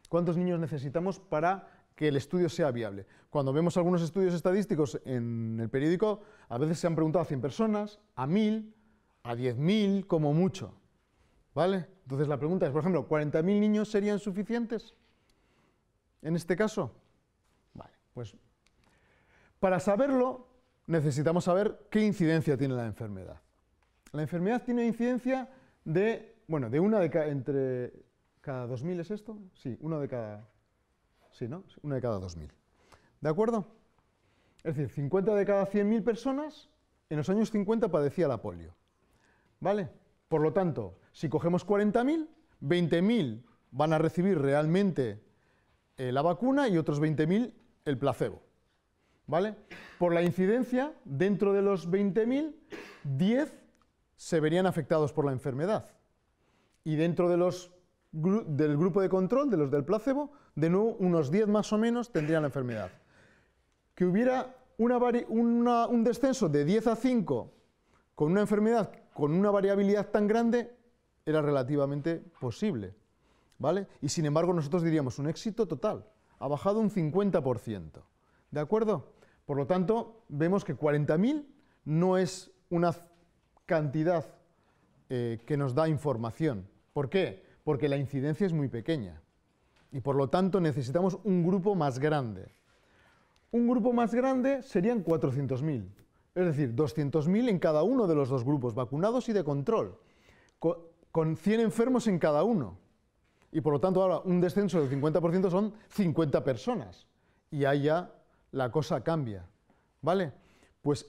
¿Cuántos niños necesitamos para que el estudio sea viable? Cuando vemos algunos estudios estadísticos en el periódico, a veces se han preguntado a 100 personas, a 1000, a 10.000 como mucho. ¿Vale? Entonces la pregunta es, por ejemplo, ¿40.000 niños serían suficientes en este caso? Vale, pues para saberlo necesitamos saber qué incidencia tiene la enfermedad. La enfermedad tiene incidencia de, bueno, de una de cada, entre, cada 2000 es esto, sí, una de cada, sí, ¿no? Una de cada 2000. ¿De acuerdo? Es decir, 50 de cada 100.000 personas en los años 50 padecía la polio. ¿Vale? Por lo tanto, si cogemos 40.000, 20.000 van a recibir realmente eh, la vacuna y otros 20.000 el placebo. ¿Vale? Por la incidencia, dentro de los 20.000, 10 se verían afectados por la enfermedad. Y dentro del grupo de control, de los del placebo, de nuevo unos 10 más o menos tendrían la enfermedad. Que hubiera un descenso de 10 a 5 con una enfermedad con una variabilidad tan grande era relativamente posible. ¿Vale? Y sin embargo nosotros diríamos un éxito total, ha bajado un 50%. ¿De acuerdo? Por lo tanto, vemos que 40.000 no es una cantidad eh, que nos da información. ¿Por qué? Porque la incidencia es muy pequeña y por lo tanto necesitamos un grupo más grande. Un grupo más grande serían 400.000, es decir, 200.000 en cada uno de los dos grupos, vacunados y de control, con 100 enfermos en cada uno. Y por lo tanto ahora un descenso del 50% son 50 personas. Y ahí ya la cosa cambia. ¿Vale? Pues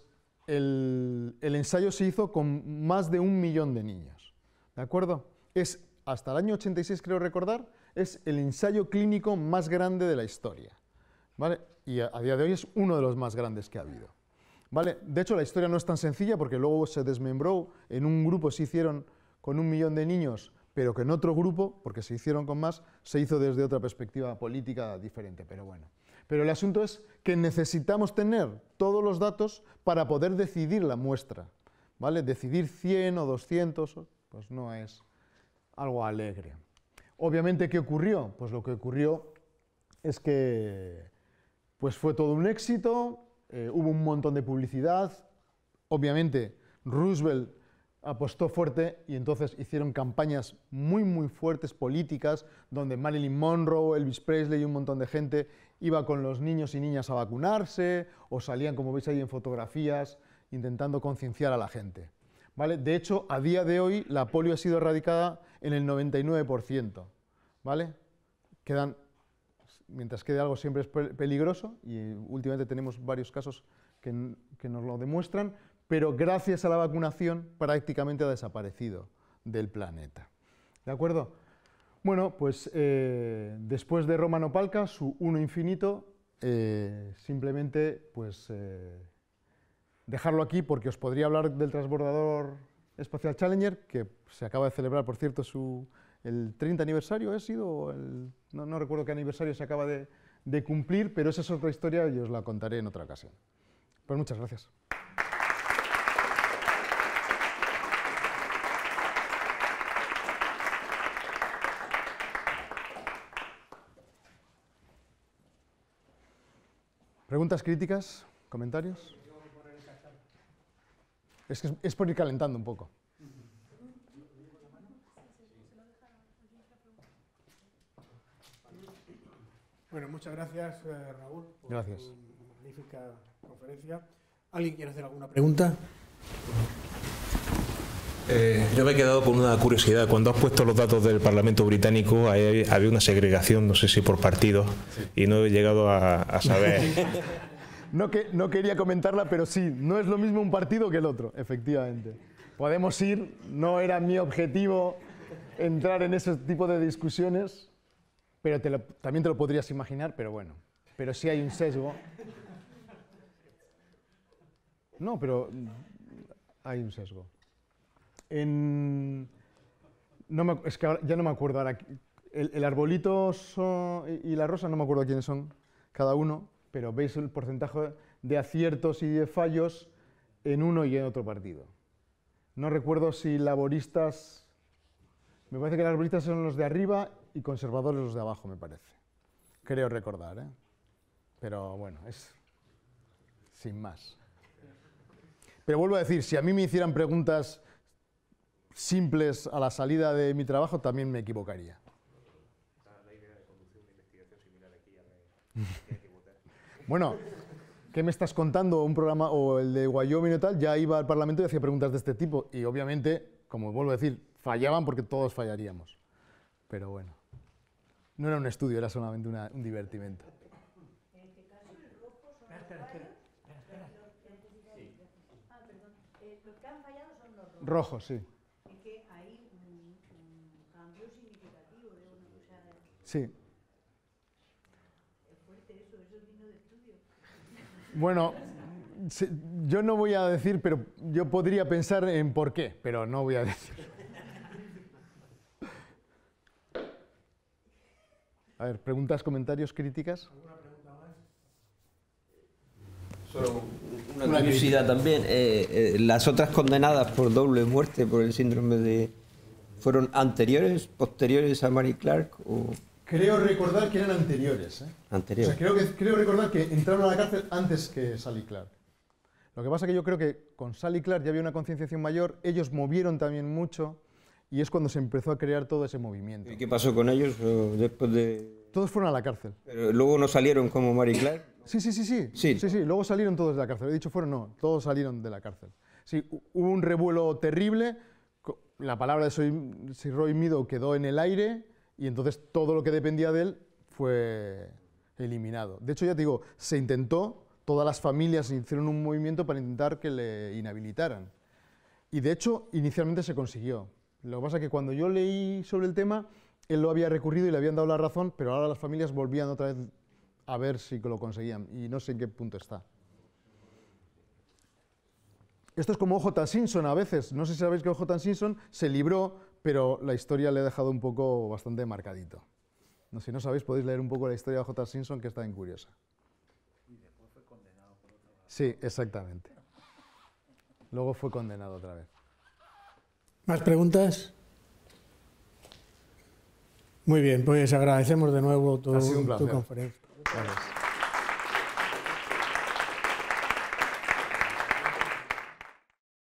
el, ensayo se hizo con más de un millón de niños. ¿De acuerdo? Es, hasta el año 86, creo recordar, es el ensayo clínico más grande de la historia. ¿Vale? Y a, a día de hoy es uno de los más grandes que ha habido. ¿Vale? De hecho, la historia no es tan sencilla porque luego se desmembró, en un grupo se hicieron con un millón de niños, pero que en otro grupo, porque se hicieron con más, se hizo desde otra perspectiva política diferente, pero bueno. Pero el asunto es que necesitamos tener todos los datos para poder decidir la muestra. ¿vale? Decidir 100 o 200, pues no es algo alegre. Obviamente, ¿qué ocurrió? Pues lo que ocurrió es que pues fue todo un éxito, eh, hubo un montón de publicidad, obviamente Roosevelt apostó fuerte y entonces hicieron campañas muy, muy fuertes políticas, donde Marilyn Monroe, Elvis Presley y un montón de gente iba con los niños y niñas a vacunarse o salían, como veis ahí en fotografías, intentando concienciar a la gente. ¿Vale? De hecho, a día de hoy la polio ha sido erradicada en el 99%. ¿vale? mientras quede algo siempre es peligroso y últimamente tenemos varios casos que nos lo demuestran, pero gracias a la vacunación prácticamente ha desaparecido del planeta. ¿De acuerdo? Bueno, pues eh, después de Romano Palca, su uno infinito, eh, simplemente pues eh, dejarlo aquí porque os podría hablar del transbordador espacial Challenger, que se acaba de celebrar, por cierto, su, el 30 aniversario, ¿ha sido? no, recuerdo qué aniversario se acaba de, de cumplir, pero esa es otra historia y os la contaré en otra ocasión. Pues muchas gracias. ¿Preguntas críticas? ¿Comentarios? Es que es por ir calentando un poco. Bueno, muchas gracias, eh, Raúl. Por gracias. magnífica conferencia. ¿Alguien quiere hacer alguna pregunta? Eh, yo me he quedado con una curiosidad. Cuando has puesto los datos del Parlamento británico, había una segregación, no sé si por partido y no he llegado a, saber. no, quería comentarla, pero sí, no es lo mismo un partido que el otro, efectivamente. Podemos ir, no era mi objetivo entrar en ese tipo de discusiones, pero también te lo podrías imaginar, pero bueno. Pero sí hay un sesgo. No, pero hay un sesgo no me, es que ya no me acuerdo El, arbolito y la rosa, no me acuerdo quiénes son cada uno, pero veis el porcentaje de aciertos y de fallos en uno y en otro partido. No recuerdo si laboristas... Me parece que laboristas son los de arriba y conservadores los de abajo, me parece. Creo recordar, ¿eh? Pero bueno, es sin más. Pero vuelvo a decir, si a mí me hicieran preguntas simples a la salida de mi trabajo, también me equivocaría. bueno, ¿qué me estás contando? Un programa o el de Wyoming y tal, ya iba al Parlamento y hacía preguntas de este tipo. Y obviamente, como vuelvo a decir, fallaban porque todos fallaríamos. Pero bueno, no era un estudio, era solamente un divertimento. Rojos, sí. Sí. Bueno, yo no voy a decir, pero yo podría pensar en por qué, pero no voy a decir. A ver, preguntas, comentarios, críticas. Solo una, curiosidad también. Eh, eh, ¿Las otras condenadas por doble muerte por el síndrome de... ¿Fueron anteriores, posteriores a Mary Clark? O... Creo recordar que eran anteriores. ¿eh? Anteriores. creo, que, creo recordar que entraron a la cárcel antes que Sally Clark. Lo que pasa es que yo creo que con Sally Clark ya había una concienciación mayor, ellos movieron también mucho y es cuando se empezó a crear todo ese movimiento. ¿Y qué pasó con ellos después de...? Todos fueron a la cárcel. luego no salieron como Mary Clark? Sí, sí, sí, sí. Sí, sí, sí. luego salieron todos de la cárcel. He dicho fueron, no, todos salieron de la cárcel. Sí, hubo un revuelo terrible, la palabra de Sir Roy Mido quedó en el aire, y entonces todo lo que dependía de él fue eliminado. De hecho, ya te digo, se intentó, todas las familias hicieron un movimiento para intentar que le inhabilitaran. Y de hecho, inicialmente se consiguió. Lo que pasa es que cuando yo leí sobre el tema, él lo había recurrido y le habían dado la razón, pero ahora las familias volvían otra vez a ver si lo conseguían. Y no sé en qué punto está. Esto es como O.J. Simpson a veces. No sé si sabéis que O.J. Simpson se libró pero la historia le ha dejado un poco bastante marcadito. si no sabéis, podéis leer un poco la historia de J. Simpson, que está bien curiosa. Y después fue condenado por otra vez. Sí, exactamente. Luego fue condenado otra vez. ¿Más preguntas? Muy bien, pues agradecemos de nuevo tu, conferencia.